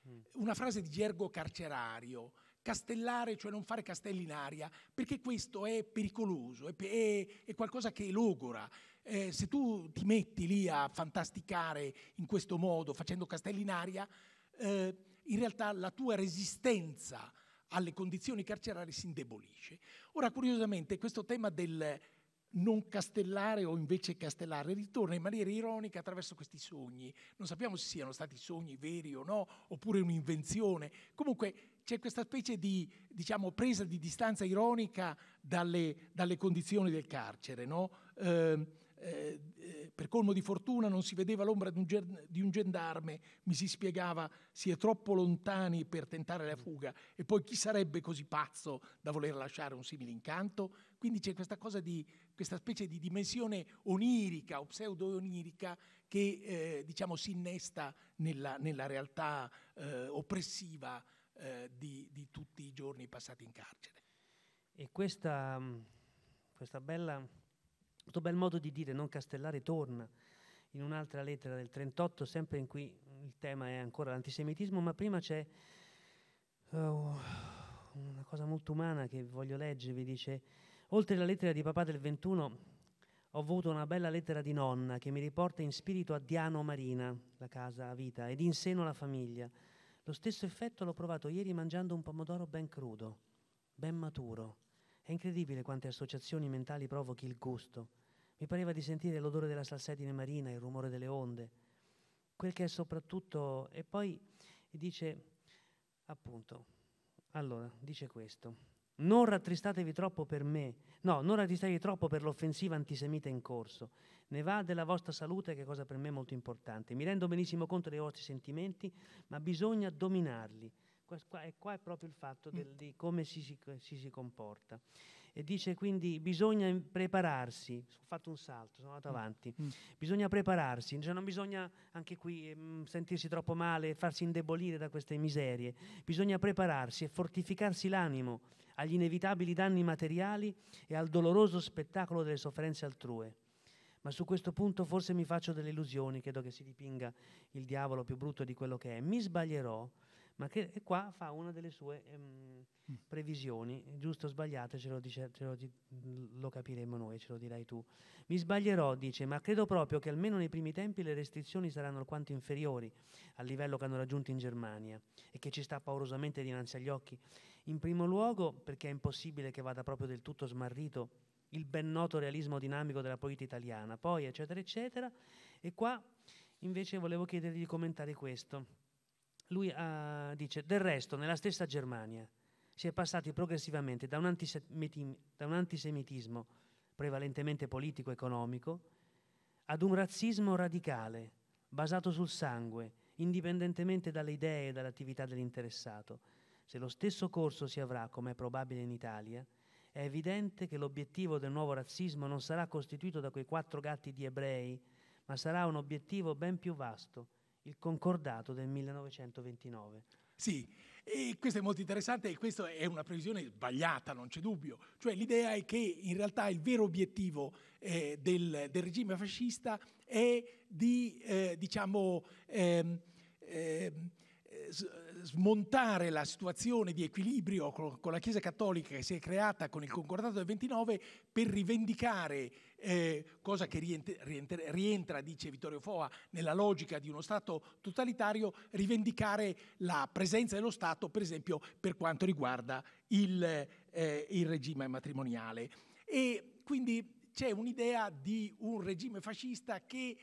Mm. Una frase di gergo carcerario, castellare, cioè non fare castelli in aria, perché questo è pericoloso, è, è, è qualcosa che logora. Eh, se tu ti metti lì a fantasticare in questo modo, facendo castelli in aria, eh, in realtà la tua resistenza alle condizioni carcerarie si indebolisce. Ora, curiosamente, questo tema del non castellare o invece castellare, ritorna in maniera ironica attraverso questi sogni. Non sappiamo se siano stati sogni veri o no, oppure un'invenzione. Comunque c'è questa specie di diciamo, presa di distanza ironica dalle, dalle condizioni del carcere. No? Eh, eh, eh, per colmo di fortuna non si vedeva l'ombra di un, ger- di un, gendarme, mi si spiegava si è troppo lontani per tentare la fuga e poi chi sarebbe così pazzo da voler lasciare un simile incanto? Quindi c'è questa cosa di questa specie di dimensione onirica o pseudo-onirica che eh, diciamo si innesta nella, nella realtà eh, oppressiva eh, di, di, tutti i giorni passati in carcere. E questa, questa bella questo bel modo di dire non castellare torna in un'altra lettera del 38, sempre in cui il tema è ancora l'antisemitismo, ma prima c'è uh, una cosa molto umana che voglio leggervi, dice, oltre alla lettera di papà del 21, ho avuto una bella lettera di nonna che mi riporta in spirito a Diano Marina, la casa la vita, ed in seno la famiglia. Lo stesso effetto l'ho provato ieri mangiando un pomodoro ben crudo, ben maturo. È incredibile quante associazioni mentali provochi il gusto. Mi pareva di sentire l'odore della salsedine marina, il rumore delle onde, quel che è soprattutto... E poi dice, appunto, allora, dice questo, non rattristatevi troppo per me, no, non rattristatevi troppo per l'offensiva antisemita in corso, ne va della vostra salute, che è cosa per me molto importante. Mi rendo benissimo conto dei vostri sentimenti, ma bisogna dominarli. e qua è proprio il fatto del, mm. di come si, si, si, si comporta e dice quindi bisogna prepararsi, ho fatto un salto, sono andato mm, avanti, mm. bisogna prepararsi, cioè non bisogna anche qui mh, mm, sentirsi troppo male, farsi indebolire da queste miserie, bisogna prepararsi e fortificarsi l'animo agli inevitabili danni materiali e al doloroso spettacolo delle sofferenze altrue. Ma su questo punto forse mi faccio delle illusioni, credo che si dipinga il diavolo più brutto di quello che è. Mi sbaglierò, ma che e qua fa una delle sue ehm, mm. previsioni, giusto o sbagliate, ce, lo, dice, ce lo, lo, capiremo noi, ce lo dirai tu. Mi sbaglierò, dice, ma credo proprio che almeno nei primi tempi le restrizioni saranno alquanto inferiori al livello che hanno raggiunto in Germania e che ci sta paurosamente dinanzi agli occhi. In primo luogo perché è impossibile che vada proprio del tutto smarrito il ben noto realismo dinamico della politica italiana, poi eccetera eccetera. E qua invece volevo chiedergli di commentare questo lui uh, dice, del resto nella stessa Germania si è passati progressivamente da un, da un antisemitismo prevalentemente politico-economico ad un razzismo radicale, basato sul sangue, indipendentemente dalle idee e dall'attività dell'interessato. Se lo stesso corso si avrà, come è probabile in Italia, è evidente che l'obiettivo del nuovo razzismo non sarà costituito da quei quattro gatti di ebrei, ma sarà un obiettivo ben più vasto, il concordato del 1929. Sì, e questo è molto interessante e questa è una previsione sbagliata, non c'è dubbio. Cioè l'idea è che in realtà il vero obiettivo eh, del, del, regime fascista è di, eh, diciamo, ehm, ehm, smontare la situazione di equilibrio con la Chiesa Cattolica che si è creata con il Concordato del 29 per rivendicare, eh, cosa che rientra, rientra, dice Vittorio Foa, nella logica di uno Stato totalitario, rivendicare la presenza dello Stato, per esempio, per quanto riguarda il, eh, il regime matrimoniale. E quindi c'è un'idea di un regime fascista che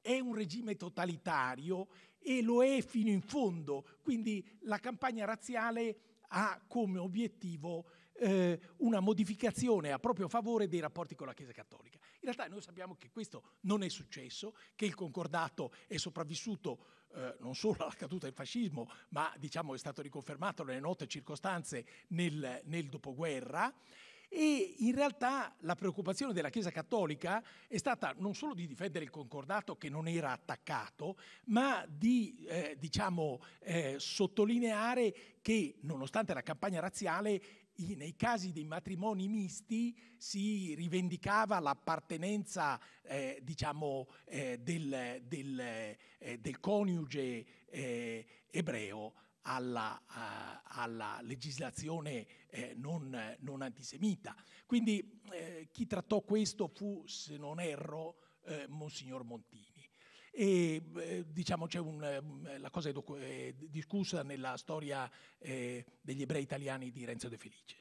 è un regime totalitario e lo è fino in fondo. Quindi la campagna razziale ha come obiettivo eh, una modificazione a proprio favore dei rapporti con la Chiesa Cattolica. In realtà noi sappiamo che questo non è successo, che il concordato è sopravvissuto eh, non solo alla caduta del fascismo, ma diciamo, è stato riconfermato nelle note circostanze nel, nel dopoguerra. E in realtà la preoccupazione della Chiesa Cattolica è stata non solo di difendere il concordato che non era attaccato, ma di eh, diciamo, eh, sottolineare che nonostante la campagna razziale nei casi dei matrimoni misti si rivendicava l'appartenenza eh, diciamo, eh, del, del, eh, del, coniuge eh, ebreo alla, uh, alla legislazione eh, non, non, antisemita. Quindi eh, chi trattò questo fu, se non erro, eh, Monsignor Montini. E eh, diciamo c'è un, eh, la cosa è, discussa nella storia degli ebrei italiani di Renzo De Felice.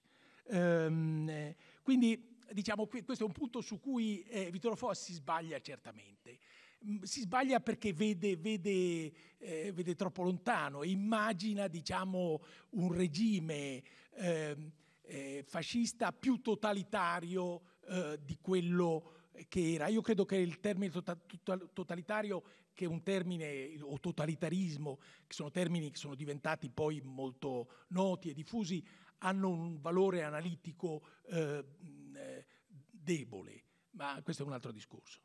Ehm, quindi diciamo questo è un punto su cui Vittorio Fossi sbaglia certamente si sbaglia perché vede, vede, eh, vede troppo lontano, immagina diciamo, un regime eh, eh, fascista più totalitario eh, di quello che era. Io credo che il termine tota-, totalitario, che è un termine, o totalitarismo, che sono termini che sono diventati poi molto noti e diffusi, hanno un valore analitico eh, eh, debole, ma questo è un altro discorso.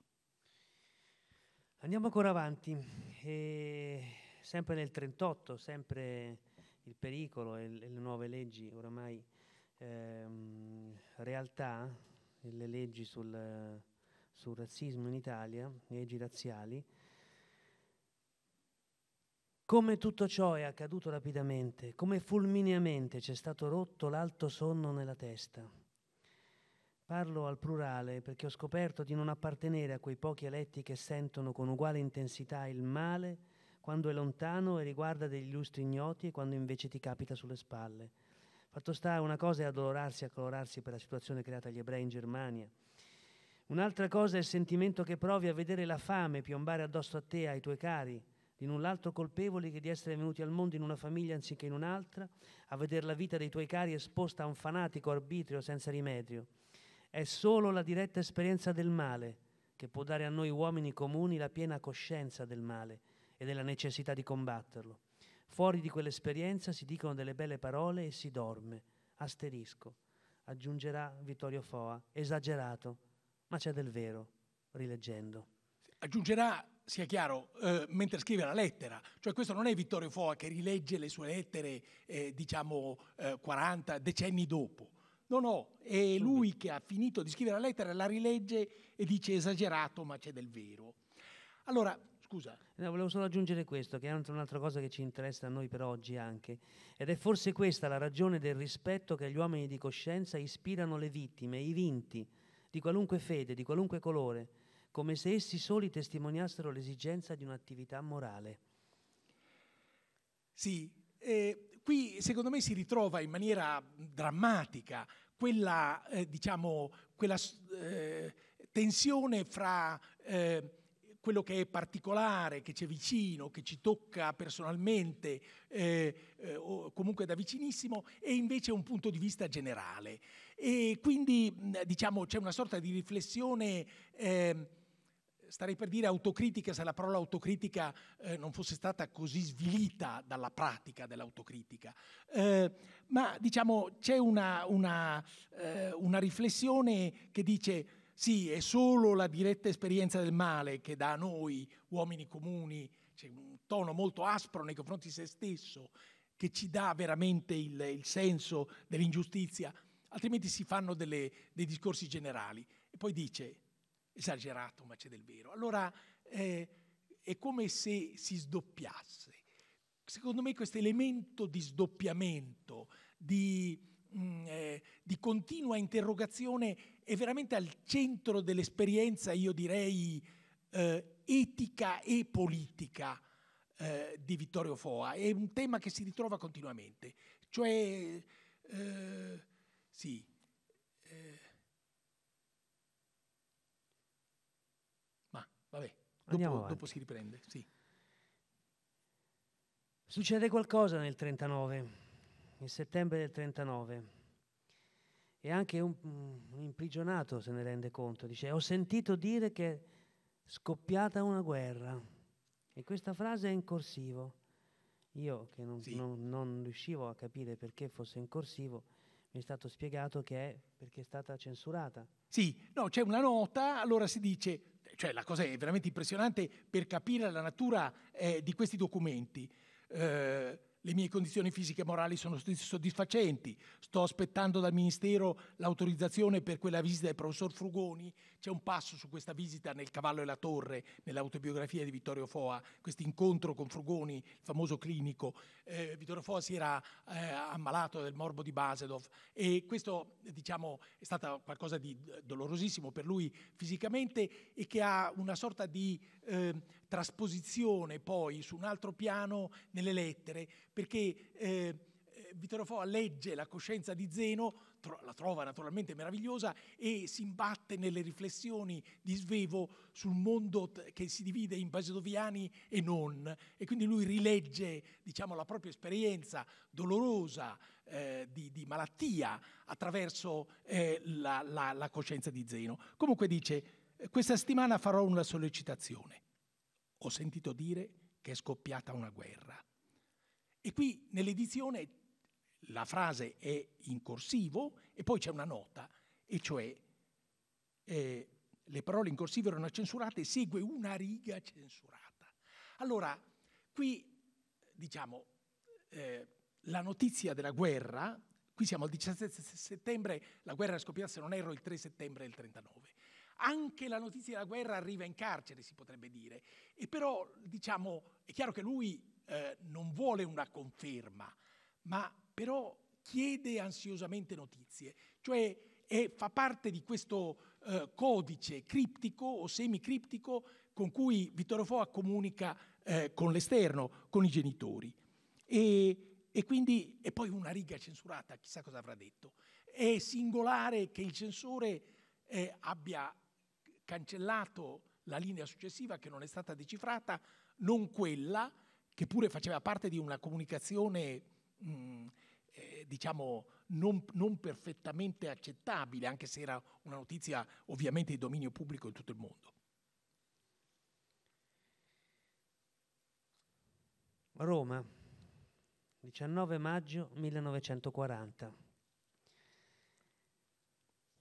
Andiamo ancora avanti, e sempre nel 38, sempre il pericolo e le nuove leggi oramai ehm, realtà, le leggi sul, sul razzismo in Italia, le leggi razziali. Come tutto ciò è accaduto rapidamente, come fulmineamente ci è stato rotto l'alto sonno nella testa Parlo al plurale perché ho scoperto di non appartenere a quei pochi eletti che sentono con uguale intensità il male quando è lontano e riguarda degli illustri ignoti e quando invece ti capita sulle spalle. Fatto sta, una cosa è addolorarsi e accolorarsi per la situazione creata agli ebrei in Germania. Un'altra cosa è il sentimento che provi a vedere la fame piombare addosso a te, ai tuoi cari, di null'altro colpevoli che di essere venuti al mondo in una famiglia anziché in un'altra, a vedere la vita dei tuoi cari esposta a un fanatico arbitrio senza rimedio. È solo la diretta esperienza del male che può dare a noi uomini comuni la piena coscienza del male e della necessità di combatterlo. Fuori di quell'esperienza si dicono delle belle parole e si dorme. Asterisco. Aggiungerà Vittorio Foa, esagerato, ma c'è del vero, rileggendo. Aggiungerà sia chiaro, eh, mentre scrive la lettera. Cioè questo non è Vittorio Foa che rilegge le sue lettere, eh, diciamo, eh, 40 decenni dopo. No, no, è lui che ha finito di scrivere la lettera, la rilegge e dice esagerato, ma c'è del vero. Allora, scusa. No, volevo solo aggiungere questo, che è un'altra cosa che ci interessa a noi per oggi anche, ed è forse questa la ragione del rispetto che gli uomini di coscienza ispirano le vittime, i vinti, di qualunque fede, di qualunque colore, come se essi soli testimoniassero l'esigenza di un'attività morale. Sì, eh, Qui secondo me si ritrova in maniera drammatica quella, eh, diciamo, quella eh, tensione fra eh, quello che è particolare, che c'è vicino, che ci tocca personalmente eh, eh, o comunque da vicinissimo e invece un punto di vista generale. E quindi diciamo, c'è una sorta di riflessione ehm, starei per dire autocritica se la parola autocritica eh, non fosse stata così svilita dalla pratica dell'autocritica. Eh, ma diciamo c'è una, una, eh, una riflessione che dice sì, è solo la diretta esperienza del male che dà a noi, uomini comuni, c'è un tono molto aspro nei confronti di se stesso, che ci dà veramente il, il senso dell'ingiustizia, altrimenti si fanno delle, dei discorsi generali. E poi dice, esagerato, ma c'è del vero. Allora eh, è come se si sdoppiasse. Secondo me questo elemento di sdoppiamento, di, mh, mm, eh, di continua interrogazione, è veramente al centro dell'esperienza, io direi, eh, etica e politica eh, di Vittorio Foa. È un tema che si ritrova continuamente. Cioè, eh, sì, Vabbè, dopo, dopo si riprende, sì. Succede qualcosa nel 39, nel settembre del 39. E anche un, un imprigionato se ne rende conto. Dice, ho sentito dire che è scoppiata una guerra. E questa frase è in corsivo. Io che non, sì. non, non riuscivo a capire perché fosse in corsivo, mi è stato spiegato che è perché è stata censurata. Sì, no, c'è una nota, allora si dice cioè la cosa è veramente impressionante per capire la natura eh, di questi documenti. Eh, le mie condizioni fisiche e morali sono soddisfacenti. Sto aspettando dal Ministero l'autorizzazione per quella visita del professor Frugoni. C'è un passo su questa visita nel Cavallo e la Torre, nell'autobiografia di Vittorio Foa, questo incontro con Frugoni, il famoso clinico. Eh, Vittorio Foa si era eh, ammalato del morbo di Basedov e questo diciamo, è stato qualcosa di eh, dolorosissimo per lui fisicamente e che ha una sorta di eh, trasposizione poi su un altro piano nelle lettere, perché eh, Foa legge la coscienza di Zeno, tro- la trova naturalmente meravigliosa e si imbatte nelle riflessioni di Svevo sul mondo t- che si divide in basidoviani e non. E quindi lui rilegge diciamo, la propria esperienza dolorosa eh, di, di, malattia attraverso eh, la, la, la coscienza di Zeno. Comunque dice questa settimana farò una sollecitazione. Ho sentito dire che è scoppiata una guerra. E qui nell'edizione la frase è in corsivo e poi c'è una nota, e cioè eh, le parole in corsivo erano censurate, e segue una riga censurata. Allora, qui diciamo, eh, la notizia della guerra, qui siamo al 17 settembre, la guerra è scoppiata se non erro il 3 settembre del 39 anche la notizia della guerra arriva in carcere, si potrebbe dire. E però, diciamo, è chiaro che lui eh, non vuole una conferma, ma però chiede ansiosamente notizie, cioè è, fa parte di questo eh, codice criptico o semicriptico con cui Vittorio Foa comunica eh, con l'esterno, con i genitori. E, e, quindi, e poi una riga censurata, chissà cosa avrà detto. È singolare che il censore eh, abbia cancellato la linea successiva che non è stata decifrata, non quella che pure faceva parte di una comunicazione mh, mm, eh, diciamo non, non perfettamente accettabile, anche se era una notizia ovviamente di dominio pubblico in tutto il mondo. Roma, 19 maggio 1940.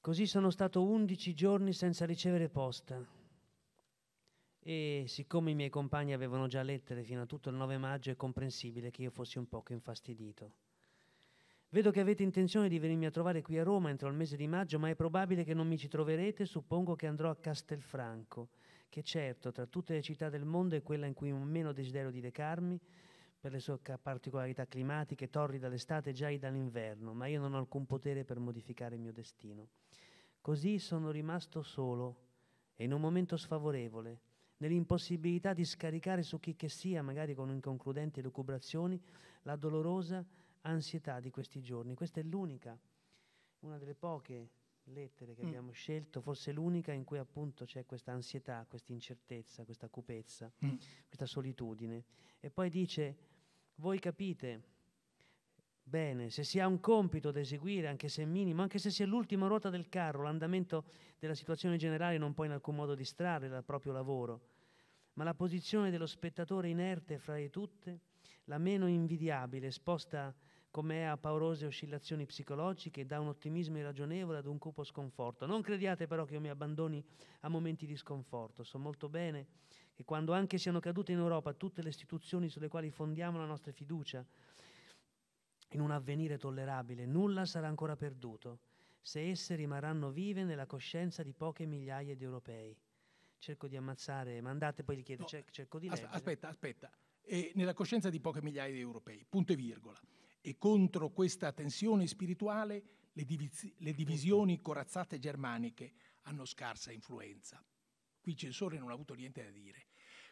Così sono stato 11 giorni senza ricevere posta. E siccome i miei compagni avevano già lettere fino a tutto il 9 maggio, è comprensibile che io fossi un poco infastidito. Vedo che avete intenzione di venirmi a trovare qui a Roma entro il mese di maggio, ma è probabile che non mi ci troverete, suppongo che andrò a Castelfranco, che certo tra tutte le città del mondo è quella in cui ho meno desidero di recarmi, per le sue particolarità climatiche, torrida l'estate, già giai dall'inverno, ma io non ho alcun potere per modificare il mio destino. Così sono rimasto solo e in un momento sfavorevole, nell'impossibilità di scaricare su chi che sia, magari con inconcludenti lucubrazioni, la dolorosa ansietà di questi giorni. Questa è l'unica, una delle poche lettere che mm. abbiamo scelto, forse l'unica in cui appunto c'è questa ansietà, questa incertezza, questa cupezza, mm. questa solitudine. E poi dice, voi capite bene, se si ha un compito da eseguire, anche se minimo, anche se sia l'ultima ruota del carro, l'andamento della situazione generale non può in alcun modo distrarre dal proprio lavoro, ma la posizione dello spettatore inerte fra le tutte, la meno invidiabile, esposta come è a paurose oscillazioni psicologiche, da un ottimismo irragionevole ad un cupo sconforto. Non crediate però che io mi abbandoni a momenti di sconforto, so molto bene che quando anche siano cadute in Europa tutte le istituzioni sulle quali fondiamo la nostra fiducia, in un avvenire tollerabile, nulla sarà ancora perduto se esse rimarranno vive nella coscienza di poche migliaia di europei. Cerco di ammazzare, mandate poi gli chiedo, no, cioè, cerco di leggere. Aspetta, aspetta. E eh, nella coscienza di poche migliaia di europei, punto e virgola. E contro questa tensione spirituale le, diviz- le divisioni corazzate germaniche hanno scarsa influenza. Qui il censore non ha avuto niente da dire.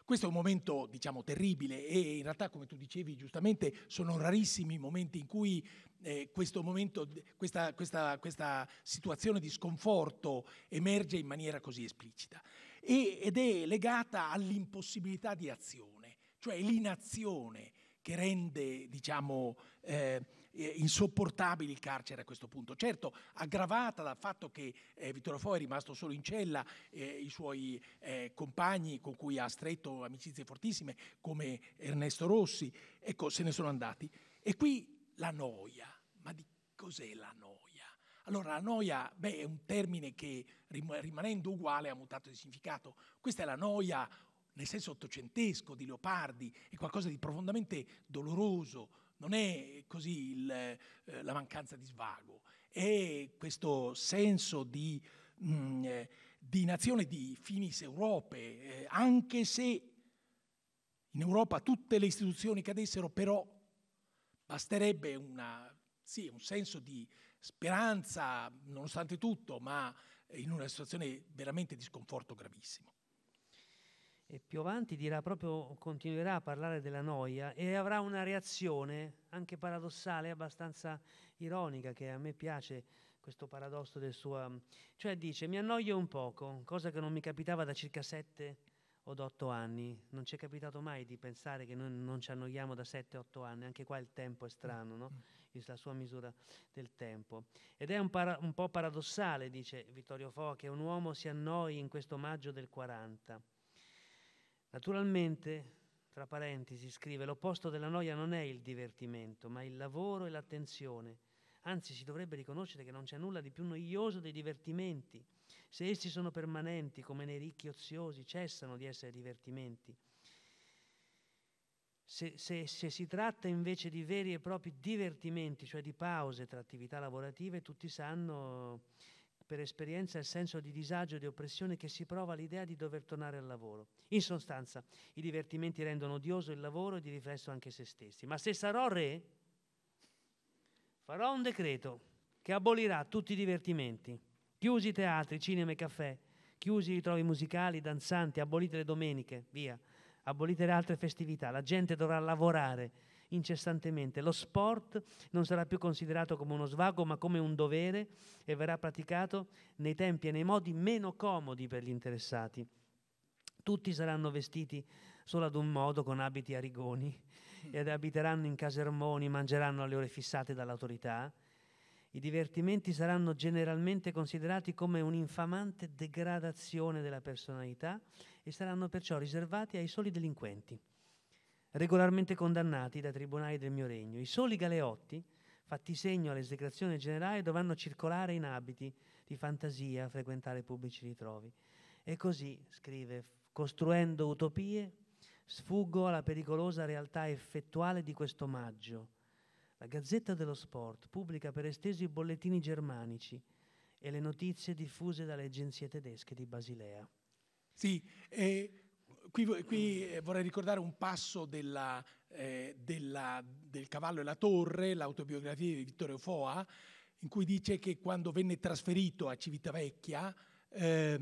Questo è un momento, diciamo, terribile e in realtà, come tu dicevi giustamente, sono rarissimi i momenti in cui eh, questo momento, questa, questa, questa situazione di sconforto emerge in maniera così esplicita. E, ed è legata all'impossibilità di azione, cioè l'inazione che rende diciamo, eh, eh, insopportabile il carcere a questo punto. Certo, aggravata dal fatto che eh, Vittorio Fo è rimasto solo in cella, eh, i suoi eh, compagni con cui ha stretto amicizie fortissime, come Ernesto Rossi, ecco, se ne sono andati. E qui la noia, ma di cos'è la noia? Allora, la noia beh, è un termine che rimanendo uguale ha mutato di significato. Questa è la noia nel senso ottocentesco di Leopardi, è qualcosa di profondamente doloroso, non è così il, eh, la mancanza di svago, è questo senso di, mh, mm, eh, di nazione di finis Europe, eh, anche se in Europa tutte le istituzioni cadessero, però basterebbe una, sì, un senso di speranza, nonostante tutto, ma in una situazione veramente di sconforto gravissimo e più avanti dirà proprio, continuerà a parlare della noia e avrà una reazione anche paradossale, abbastanza ironica, che a me piace questo paradosso del suo... Mm, cioè dice, mi annoio un poco, cosa che non mi capitava da circa sette o otto anni, non ci è capitato mai di pensare che noi non ci annoiamo da sette, o otto anni, anche qua il tempo è strano, no? Mm, mm. la sua misura del tempo. Ed è un, para- un po' paradossale, dice Vittorio Fo, che un uomo si annoi in questo maggio del 40 Naturalmente, tra parentesi, scrive, l'opposto della noia non è il divertimento, ma il lavoro e l'attenzione. Anzi, si dovrebbe riconoscere che non c'è nulla di più noioso dei divertimenti. Se essi sono permanenti, come nei ricchi oziosi, cessano di essere divertimenti. Se, se, se, si tratta invece di veri e propri divertimenti, cioè di pause tra attività lavorative, tutti sanno per esperienza il senso di disagio e di oppressione che si prova all'idea di dover tornare al lavoro. In sostanza, i divertimenti rendono odioso il lavoro e di riflesso anche se stessi. Ma se sarò re, farò un decreto che abolirà tutti i divertimenti, chiusi i teatri, cinema e caffè, chiusi i ritrovi musicali, danzanti, abolite le domeniche, via, abolite le altre festività, la gente dovrà lavorare incessantemente. Lo sport non sarà più considerato come uno svago, ma come un dovere e verrà praticato nei tempi e nei modi meno comodi per gli interessati. Tutti saranno vestiti solo ad un modo, con abiti a rigoni, ed abiteranno in casermoni, mangeranno alle ore fissate dall'autorità. I divertimenti saranno generalmente considerati come un'infamante degradazione della personalità e saranno perciò riservati ai soli delinquenti regolarmente condannati dai tribunali del mio regno. I soli galeotti, fatti segno all'esecrazione generale, dovranno circolare in abiti di fantasia, frequentare pubblici ritrovi. E così, scrive, costruendo utopie, sfuggo alla pericolosa realtà effettuale di questo maggio. La Gazzetta dello Sport pubblica per esteso i bollettini germanici e le notizie diffuse dalle agenzie tedesche di Basilea. Sì, eh, Qui, qui eh, vorrei ricordare un passo della, eh, della, del Cavallo e la Torre, l'autobiografia di Vittorio Foa, in cui dice che quando venne trasferito a Civitavecchia, eh,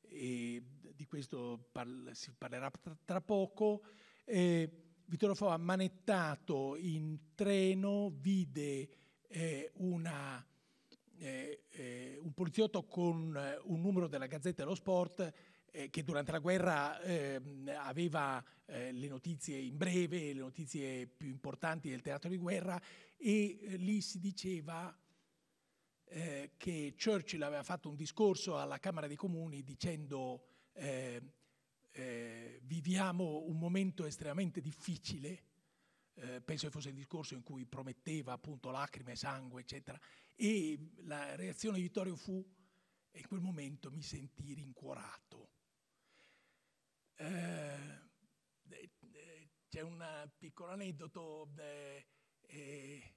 e di questo parla, si parlerà tra poco, eh, Vittorio Foa manettato in treno vide eh, una, eh, eh, un poliziotto con un numero della Gazzetta dello Sport eh, che durante la guerra eh, aveva eh, le notizie in breve, le notizie più importanti del teatro di guerra e eh, lì si diceva eh, che Churchill aveva fatto un discorso alla Camera dei Comuni dicendo ehm, viviamo un momento estremamente difficile, penso che fosse il discorso in cui prometteva appunto lacrime, sangue, eccetera, e la reazione di Vittorio fu in quel momento mi sentì rincuorato. Eh, c'è un piccolo aneddoto, eh, eh,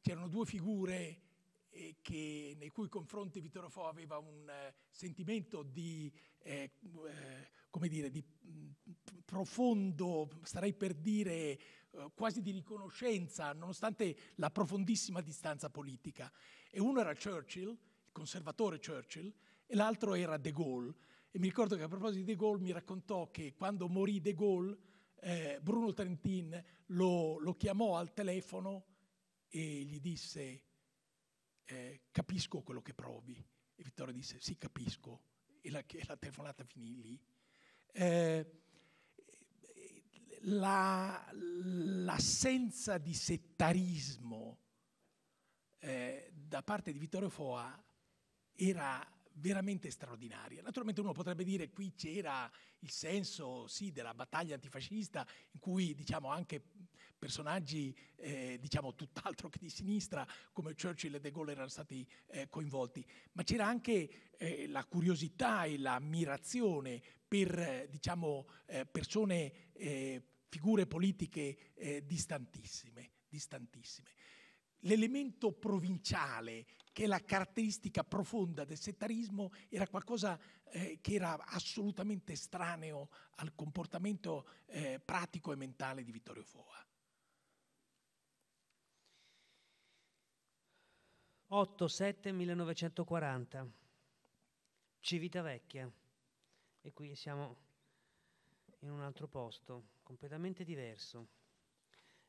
c'erano due figure eh, che, nei cui confronti Vittorio Fo aveva un eh, sentimento di, eh, come dire, di mm, profondo, starei per dire, quasi di riconoscenza, nonostante la profondissima distanza politica. E uno era Churchill, il conservatore Churchill, e l'altro era De Gaulle. E mi ricordo che a proposito di De Gaulle mi raccontò che quando morì De Gaulle, eh, Bruno Trentin lo, lo, chiamò al telefono e gli disse eh, capisco quello che provi. E Vittorio disse sì capisco e la, la telefonata finì lì. Eh, la, l'assenza di settarismo eh, da parte di Vittorio Foa era veramente straordinaria. Naturalmente uno potrebbe dire qui c'era il senso sì, della battaglia antifascista in cui diciamo, anche personaggi eh, diciamo, tutt'altro che di sinistra come Churchill e De Gaulle erano stati eh, coinvolti, ma c'era anche eh, la curiosità e l'ammirazione per diciamo, eh, persone, eh, figure politiche eh, distantissime, distantissime. L'elemento provinciale che la caratteristica profonda del settarismo era qualcosa eh, che era assolutamente estraneo al comportamento eh, pratico e mentale di Vittorio Foa. 8-7-1940, Civitavecchia, e qui siamo in un altro posto, completamente diverso.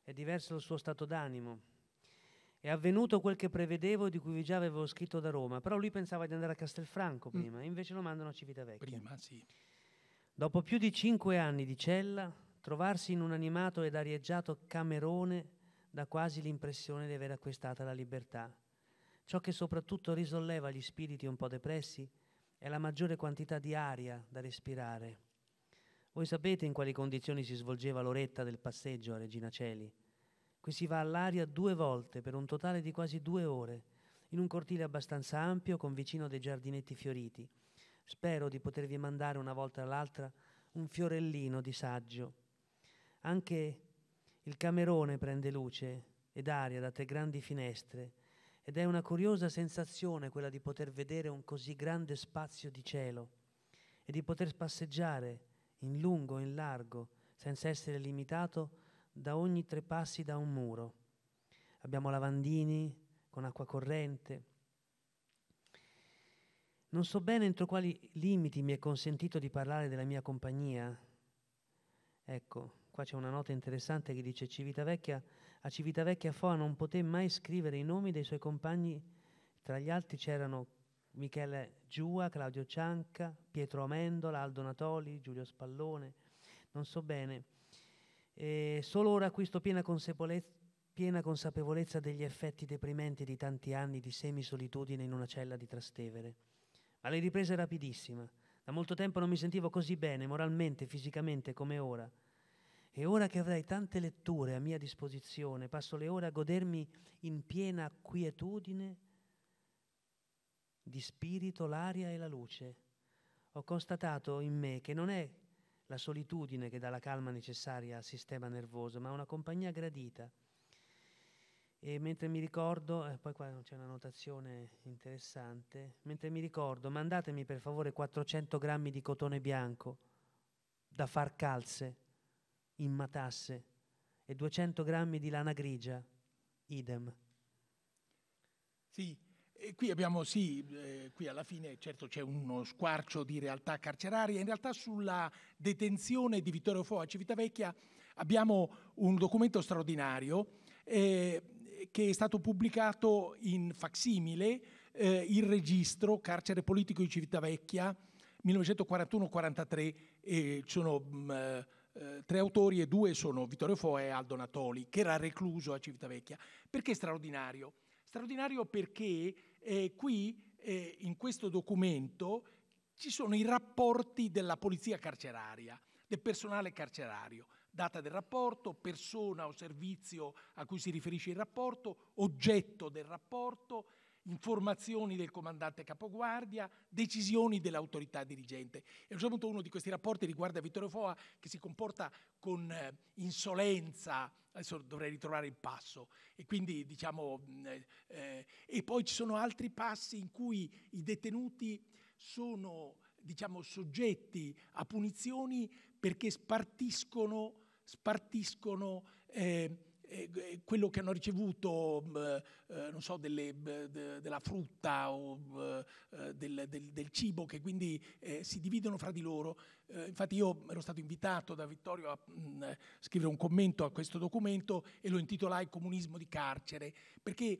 È diverso il suo stato d'animo è avvenuto quel che prevedevo e di cui vi già avevo scritto da Roma, però lui pensava di andare a Castelfranco mm. prima, mm. invece lo mandano a Civitavecchia. Prima, sì. Dopo più di cinque anni di cella, trovarsi in un animato ed arieggiato Camerone dà quasi l'impressione di aver acquistata la libertà. Ciò che soprattutto risolleva gli spiriti un po' depressi è la maggiore quantità di aria da respirare. Voi sapete in quali condizioni si svolgeva l'oretta del passeggio a Regina Celi. Qui si va all'aria due volte per un totale di quasi due ore, in un cortile abbastanza ampio con vicino dei giardinetti fioriti. Spero di potervi mandare una volta all'altra un fiorellino di saggio. Anche il camerone prende luce ed aria da tre grandi finestre ed è una curiosa sensazione quella di poter vedere un così grande spazio di cielo e di poter passeggiare in lungo, e in largo, senza essere limitato da ogni tre passi da un muro. Abbiamo lavandini con acqua corrente. Non so bene entro quali limiti mi è consentito di parlare della mia compagnia. Ecco, qua c'è una nota interessante che dice Civitavecchia, a Civitavecchia Foa non poté mai scrivere i nomi dei suoi compagni, tra gli altri c'erano Michele Giua, Claudio Cianca, Pietro Amendola, Aldo Natoli, Giulio Spallone, non so bene. E solo ora acquisto piena, consapevole- piena consapevolezza degli effetti deprimenti di tanti anni di semisolitudine in una cella di Trastevere. Ma la ripresa è rapidissima. Da molto tempo non mi sentivo così bene, moralmente, fisicamente, come ora. E ora che avrai tante letture a mia disposizione, passo le ore a godermi in piena quietudine di spirito l'aria e la luce. Ho constatato in me che non è la solitudine che dà la calma necessaria al sistema nervoso, ma una compagnia gradita. E mentre mi ricordo, eh, poi qua c'è una notazione interessante, mentre mi ricordo, mandatemi per favore 400 grammi di cotone bianco da far calze, in matasse, e 200 grammi di lana grigia, idem. Sì, e qui abbiamo, sì, eh, qui alla fine certo c'è uno squarcio di realtà carceraria, in realtà sulla detenzione di Vittorio Fo a Civitavecchia abbiamo un documento straordinario eh, che è stato pubblicato in facsimile, eh, il registro carcere politico di Civitavecchia 1941-43, ci sono mh, mm, eh, tre autori e due sono Vittorio Fo e Aldo Natoli, che era recluso a Civitavecchia. Perché è straordinario? Straordinario perché eh, qui, eh, in questo documento, ci sono i rapporti della polizia carceraria, del personale carcerario, data del rapporto, persona o servizio a cui si riferisce il rapporto, oggetto del rapporto, informazioni del comandante capoguardia, decisioni dell'autorità dirigente. E a un certo punto uno di questi rapporti riguarda Vittorio Foa che si comporta con eh, insolenza, adesso dovrei ritrovare il passo, e quindi diciamo... Eh, eh, e poi ci sono altri passi in cui i detenuti sono diciamo, soggetti a punizioni perché spartiscono, spartiscono eh, quello che hanno ricevuto, eh, non so, delle, della frutta o eh, del, del, del, cibo, che quindi eh, si dividono fra di loro. infatti io ero stato invitato da Vittorio a scrivere un commento a questo documento e lo intitolai comunismo di carcere, perché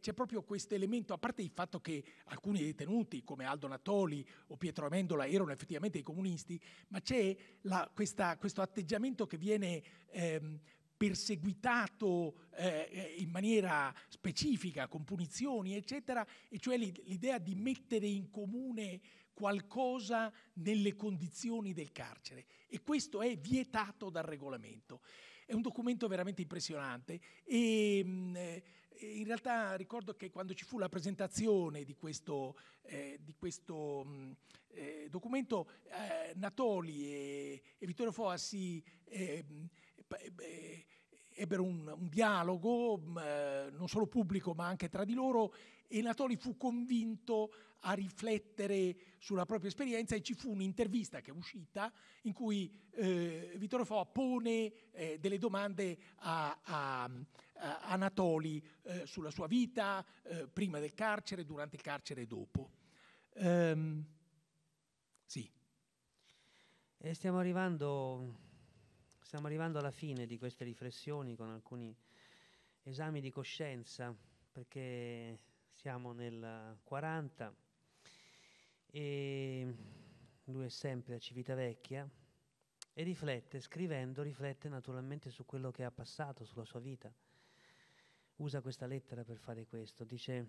c'è proprio questo elemento, a parte il fatto che alcuni detenuti come Aldo Natoli o Pietro Amendola erano effettivamente dei comunisti, ma c'è la, questa, questo atteggiamento che viene ehm, perseguitato eh, eh, in maniera specifica, con punizioni, eccetera, e cioè l'idea di mettere in comune qualcosa nelle condizioni del carcere. E questo è vietato dal regolamento. È un documento veramente impressionante e mh, mm, eh, in realtà ricordo che quando ci fu la presentazione di questo, eh, di questo mh, mm, eh, documento, eh, Natoli e, e, Vittorio Foa si... Mh, ebbero un, un dialogo mm, eh, non solo pubblico ma anche tra di loro e Natoli fu convinto a riflettere sulla propria esperienza e ci fu un'intervista che è uscita in cui eh, Vittorio Foa pone eh, delle domande a, a, a Anatoli eh, sulla sua vita eh, prima del carcere, durante il carcere e dopo. Um, sì. E stiamo arrivando Stiamo arrivando alla fine di queste riflessioni con alcuni esami di coscienza, perché siamo nel 40 e lui è sempre a Civitavecchia e riflette, scrivendo, riflette naturalmente su quello che ha passato, sulla sua vita. Usa questa lettera per fare questo. Dice,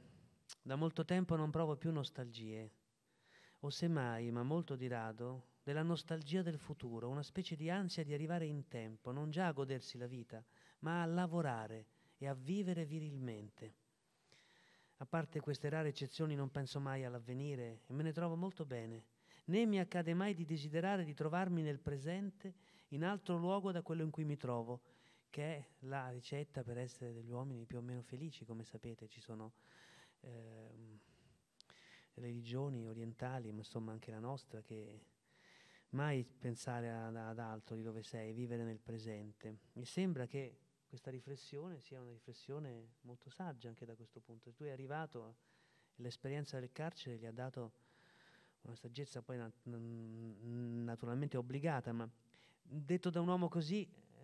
da molto tempo non provo più nostalgie, o semmai, ma molto di rado, della nostalgia del futuro, una specie di ansia di arrivare in tempo, non già a godersi la vita, ma a lavorare e a vivere virilmente. A parte queste rare eccezioni non penso mai all'avvenire e me ne trovo molto bene, né mi accade mai di desiderare di trovarmi nel presente in altro luogo da quello in cui mi trovo, che è la ricetta per essere degli uomini più o meno felici, come sapete ci sono eh, religioni orientali, ma insomma anche la nostra, che mai pensare a, ad altro di dove sei, vivere nel presente. Mi sembra che questa riflessione sia una riflessione molto saggia anche da questo punto. Tu è arrivato, l'esperienza del carcere gli ha dato una saggezza poi nat- naturalmente obbligata, ma detto da un uomo così...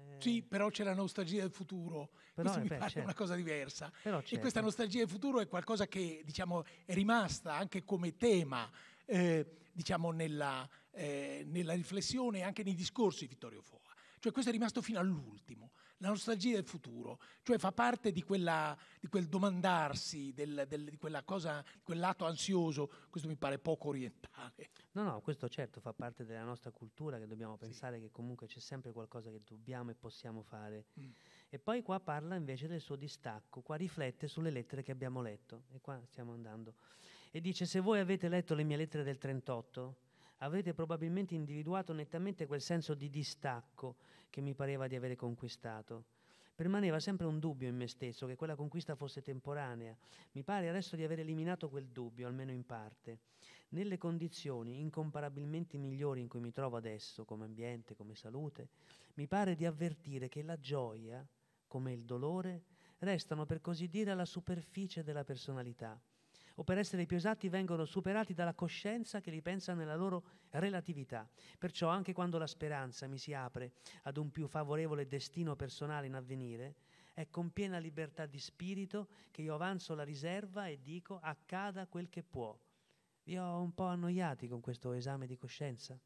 Eh, sì, però c'è la nostalgia del futuro, però, questo eh beh, pare certo. una cosa diversa. Però e questa certo. nostalgia del futuro è qualcosa che diciamo, è rimasta anche come tema eh, diciamo nella, eh, nella riflessione e anche nei discorsi di Vittorio Foa. Cioè questo è rimasto fino all'ultimo, la nostalgia del futuro, cioè fa parte di, quella, di quel domandarsi, del, del, di quella cosa, quel lato ansioso, questo mi pare poco orientale. No, no, questo certo fa parte della nostra cultura, che dobbiamo sì. pensare che comunque c'è sempre qualcosa che dobbiamo e possiamo fare. Mm. E poi qua parla invece del suo distacco, qua riflette sulle lettere che abbiamo letto, e qua stiamo andando e dice se voi avete letto le mie lettere del 38 avete probabilmente individuato nettamente quel senso di distacco che mi pareva di avere conquistato. Permaneva sempre un dubbio in me stesso che quella conquista fosse temporanea. Mi pare adesso di aver eliminato quel dubbio, almeno in parte. Nelle condizioni incomparabilmente migliori in cui mi trovo adesso, come ambiente, come salute, mi pare di avvertire che la gioia, come il dolore, restano per così dire alla superficie della personalità o per essere più esatti vengono superati dalla coscienza che li pensa nella loro relatività. Perciò anche quando la speranza mi si apre ad un più favorevole destino personale in avvenire, è con piena libertà di spirito che io avanzo la riserva e dico accada quel che può. Vi ho un po' annoiati con questo esame di coscienza?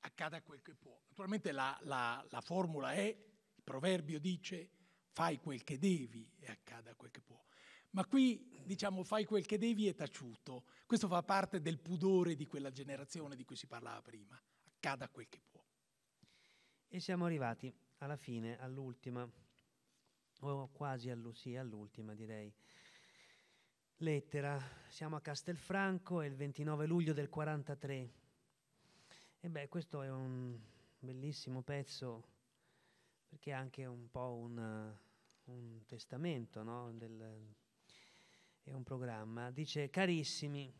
Accada quel che può. Naturalmente la, la, la formula è, il proverbio dice, fai quel che devi e accada quel che può. Ma qui, diciamo, fai quel che devi e taciuto. Questo fa parte del pudore di quella generazione di cui si parlava prima. Accada quel che può. E siamo arrivati alla fine, all'ultima, o quasi all- sì, all'ultima direi. Lettera, siamo a Castelfranco, è il 29 luglio del 43. E beh, questo è un bellissimo pezzo perché è anche un po' un, un testamento no? del, è un programma, dice carissimi,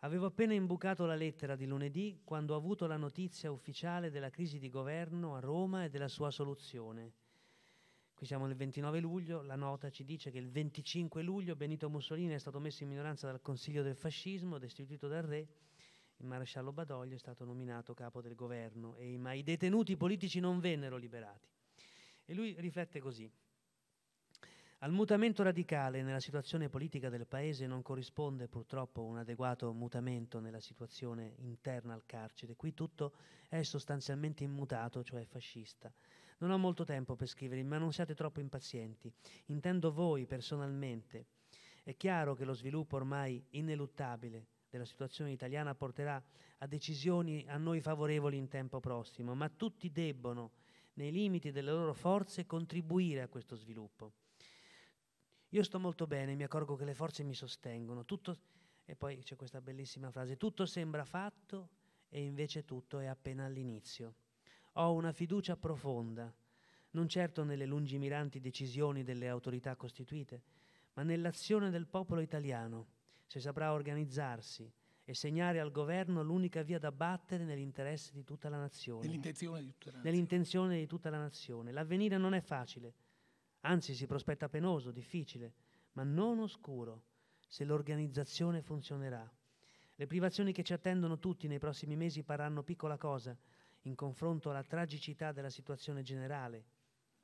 avevo appena imbucato la lettera di lunedì quando ho avuto la notizia ufficiale della crisi di governo a Roma e della sua soluzione. Qui siamo nel 29 luglio, la nota ci dice che il 25 luglio Benito Mussolini è stato messo in minoranza dal Consiglio del Fascismo, destituito dal re, il maresciallo Badoglio è stato nominato capo del governo, e, ma i detenuti politici non vennero liberati. E lui riflette così. Al mutamento radicale nella situazione politica del Paese non corrisponde purtroppo un adeguato mutamento nella situazione interna al carcere. Qui tutto è sostanzialmente immutato, cioè fascista. Non ho molto tempo per scrivervi, ma non siate troppo impazienti. Intendo voi personalmente. È chiaro che lo sviluppo ormai ineluttabile della situazione italiana porterà a decisioni a noi favorevoli in tempo prossimo, ma tutti debbono, nei limiti delle loro forze, contribuire a questo sviluppo. Io sto molto bene, mi accorgo che le forze mi sostengono. Tutto, e poi c'è questa bellissima frase, tutto sembra fatto e invece tutto è appena all'inizio. Ho una fiducia profonda, non certo nelle lungimiranti decisioni delle autorità costituite, ma nell'azione del popolo italiano, se saprà organizzarsi e segnare al governo l'unica via da battere nell'interesse di tutta la nazione. Nell'intenzione di tutta la nazione. L'avvenire non è facile Anzi, si prospetta penoso, difficile, ma non oscuro, se l'organizzazione funzionerà. Le privazioni che ci attendono tutti nei prossimi mesi parranno piccola cosa in confronto alla tragicità della situazione generale,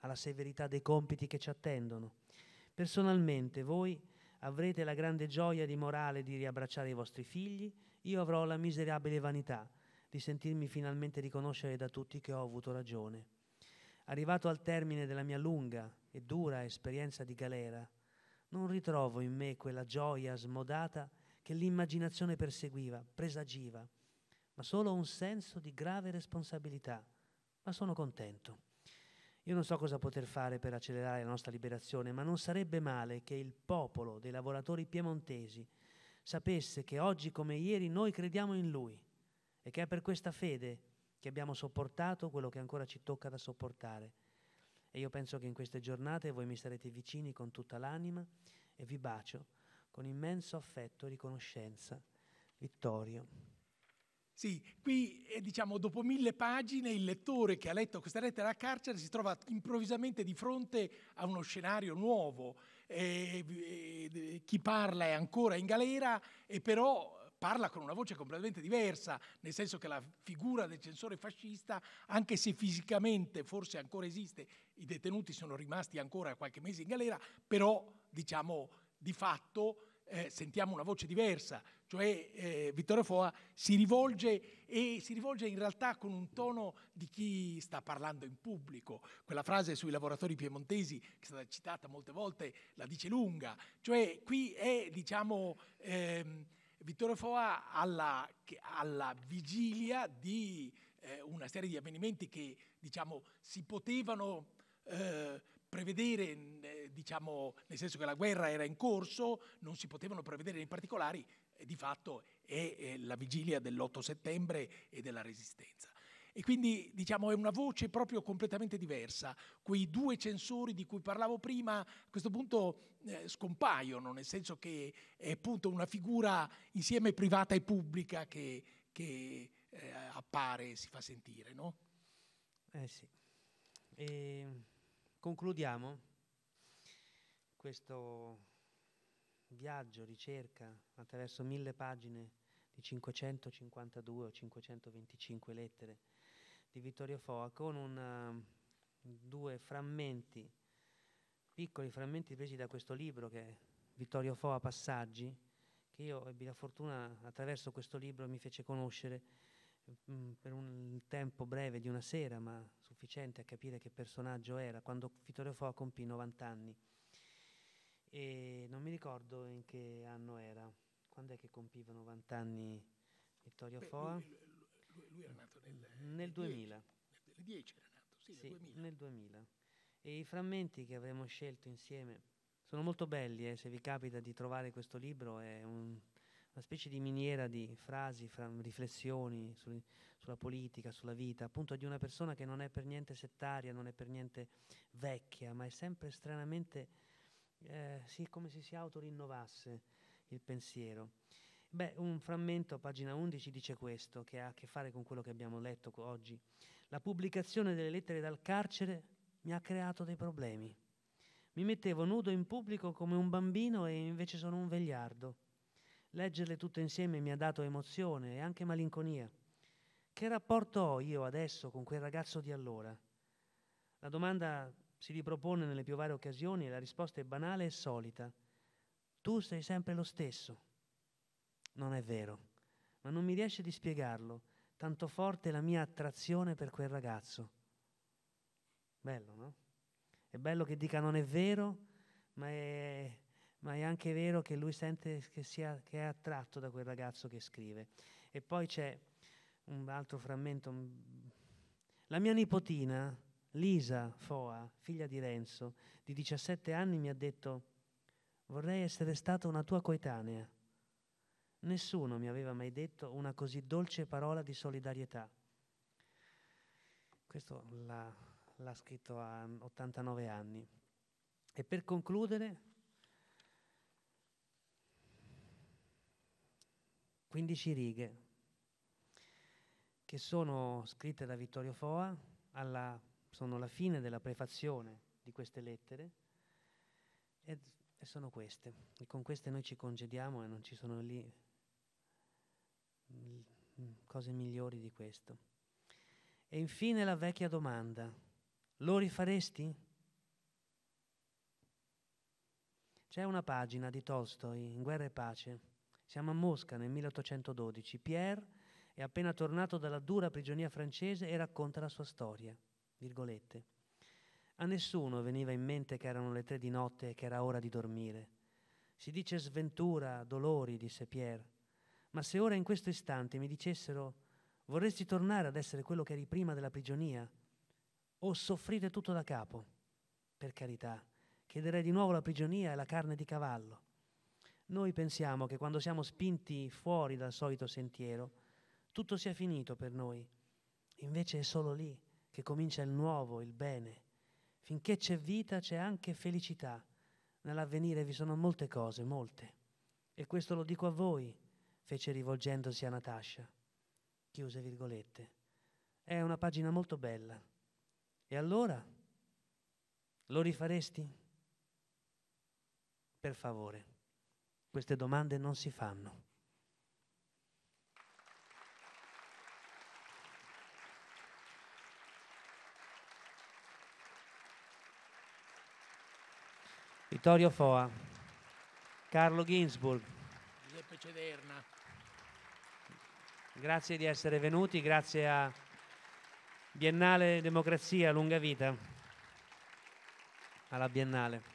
alla severità dei compiti che ci attendono. Personalmente voi avrete la grande gioia di morale di riabbracciare i vostri figli, io avrò la miserabile vanità di sentirmi finalmente riconoscere da tutti che ho avuto ragione. Arrivato al termine della mia lunga e dura esperienza di galera, non ritrovo in me quella gioia smodata che l'immaginazione perseguiva, presagiva, ma solo un senso di grave responsabilità. Ma sono contento. Io non so cosa poter fare per accelerare la nostra liberazione, ma non sarebbe male che il popolo dei lavoratori piemontesi sapesse che oggi come ieri noi crediamo in lui e che è per questa fede che abbiamo sopportato quello che ancora ci tocca da sopportare. E io penso che in queste giornate voi mi sarete vicini con tutta l'anima e vi bacio con immenso affetto e riconoscenza. Vittorio. Sì, qui eh, diciamo dopo mille pagine il lettore che ha letto questa lettera a carcere si trova improvvisamente di fronte a uno scenario nuovo. Eh, eh, chi parla è ancora in galera e però parla con una voce completamente diversa, nel senso che la figura del censore fascista, anche se fisicamente forse ancora esiste, i detenuti sono rimasti ancora qualche mese in galera, però diciamo di fatto eh, sentiamo una voce diversa, cioè eh, Vittorio Foa si rivolge e si rivolge in realtà con un tono di chi sta parlando in pubblico. Quella frase sui lavoratori piemontesi che è stata citata molte volte la dice lunga, cioè qui è diciamo ehm, Vittorio Foa alla, alla vigilia di eh, una serie di avvenimenti che diciamo, si potevano eh, prevedere, eh, diciamo, nel senso che la guerra era in corso, non si potevano prevedere in particolari, di fatto è, è la vigilia dell'8 settembre e della resistenza. E quindi diciamo, è una voce proprio completamente diversa. Quei due censori di cui parlavo prima a questo punto eh, scompaiono, nel senso che è appunto una figura insieme privata e pubblica che, che eh, appare e si fa sentire. No? Eh sì. E concludiamo questo viaggio, ricerca attraverso mille pagine di 552 o 525 lettere di Vittorio Foa con un, ehm, due frammenti, piccoli frammenti presi da questo libro che è Vittorio Foa Passaggi, che io ebbi la fortuna attraverso questo libro mi fece conoscere mm, per un tempo breve di una sera, ma sufficiente a capire che personaggio era, quando Vittorio Foa compì 90 anni. E non mi ricordo in che anno era, quando è che compiva 90 anni Vittorio Beh, Foa? Lui, lui era nato nel, eh, nel 2000. nel 10 era nato, sì, sì nel, 2000. nel 2000. E i frammenti che avremo scelto insieme sono molto belli, eh, se vi capita di trovare questo libro, è un, una specie di miniera di frasi, fram, riflessioni su, sulla politica, sulla vita, appunto di una persona che non è per niente settaria, non è per niente vecchia, ma è sempre stranamente, eh, sì, come se si autorinnovasse il pensiero. Beh, un frammento, pagina 11, dice questo, che ha a che fare con quello che abbiamo letto oggi. La pubblicazione delle lettere dal carcere mi ha creato dei problemi. Mi mettevo nudo in pubblico come un bambino e invece sono un vegliardo. Leggerle tutte insieme mi ha dato emozione e anche malinconia. Che rapporto ho io adesso con quel ragazzo di allora? La domanda si ripropone nelle più varie occasioni e la risposta è banale e solita. Tu sei sempre lo stesso. Non è vero, ma non mi riesce di spiegarlo, tanto forte è la mia attrazione per quel ragazzo. Bello, no? È bello che dica non è vero, ma è, ma è anche vero che lui sente che, sia, che è attratto da quel ragazzo che scrive. E poi c'è un altro frammento. La mia nipotina, Lisa Foa, figlia di Renzo, di 17 anni, mi ha detto vorrei essere stata una tua coetanea. Nessuno mi aveva mai detto una così dolce parola di solidarietà. Questo l'ha, l'ha scritto a 89 anni. E per concludere, 15 righe che sono scritte da Vittorio Foa, alla, sono la fine della prefazione di queste lettere e, e sono queste. E con queste noi ci congediamo e non ci sono lì Mm, cose migliori di questo. E infine la vecchia domanda, lo rifaresti? C'è una pagina di Tolstoi in Guerra e Pace, siamo a Mosca nel 1812, Pierre è appena tornato dalla dura prigionia francese e racconta la sua storia, virgolette. A nessuno veniva in mente che erano le tre di notte e che era ora di dormire. Si dice sventura, dolori, disse Pierre, ma se ora in questo istante mi dicessero vorresti tornare ad essere quello che eri prima della prigionia o soffrire tutto da capo, per carità, chiederei di nuovo la prigionia e la carne di cavallo. Noi pensiamo che quando siamo spinti fuori dal solito sentiero, tutto sia finito per noi. Invece è solo lì che comincia il nuovo, il bene. Finché c'è vita c'è anche felicità. Nell'avvenire vi sono molte cose, molte. E questo lo dico a voi, fece rivolgendosi a Natasha. Chiuse virgolette. È una pagina molto bella. E allora? Lo rifaresti? Per favore, queste domande non si fanno. Vittorio Foa, Carlo Ginsburg, Giuseppe Cederna. Grazie di essere venuti, grazie a Biennale Democrazia, lunga vita alla Biennale.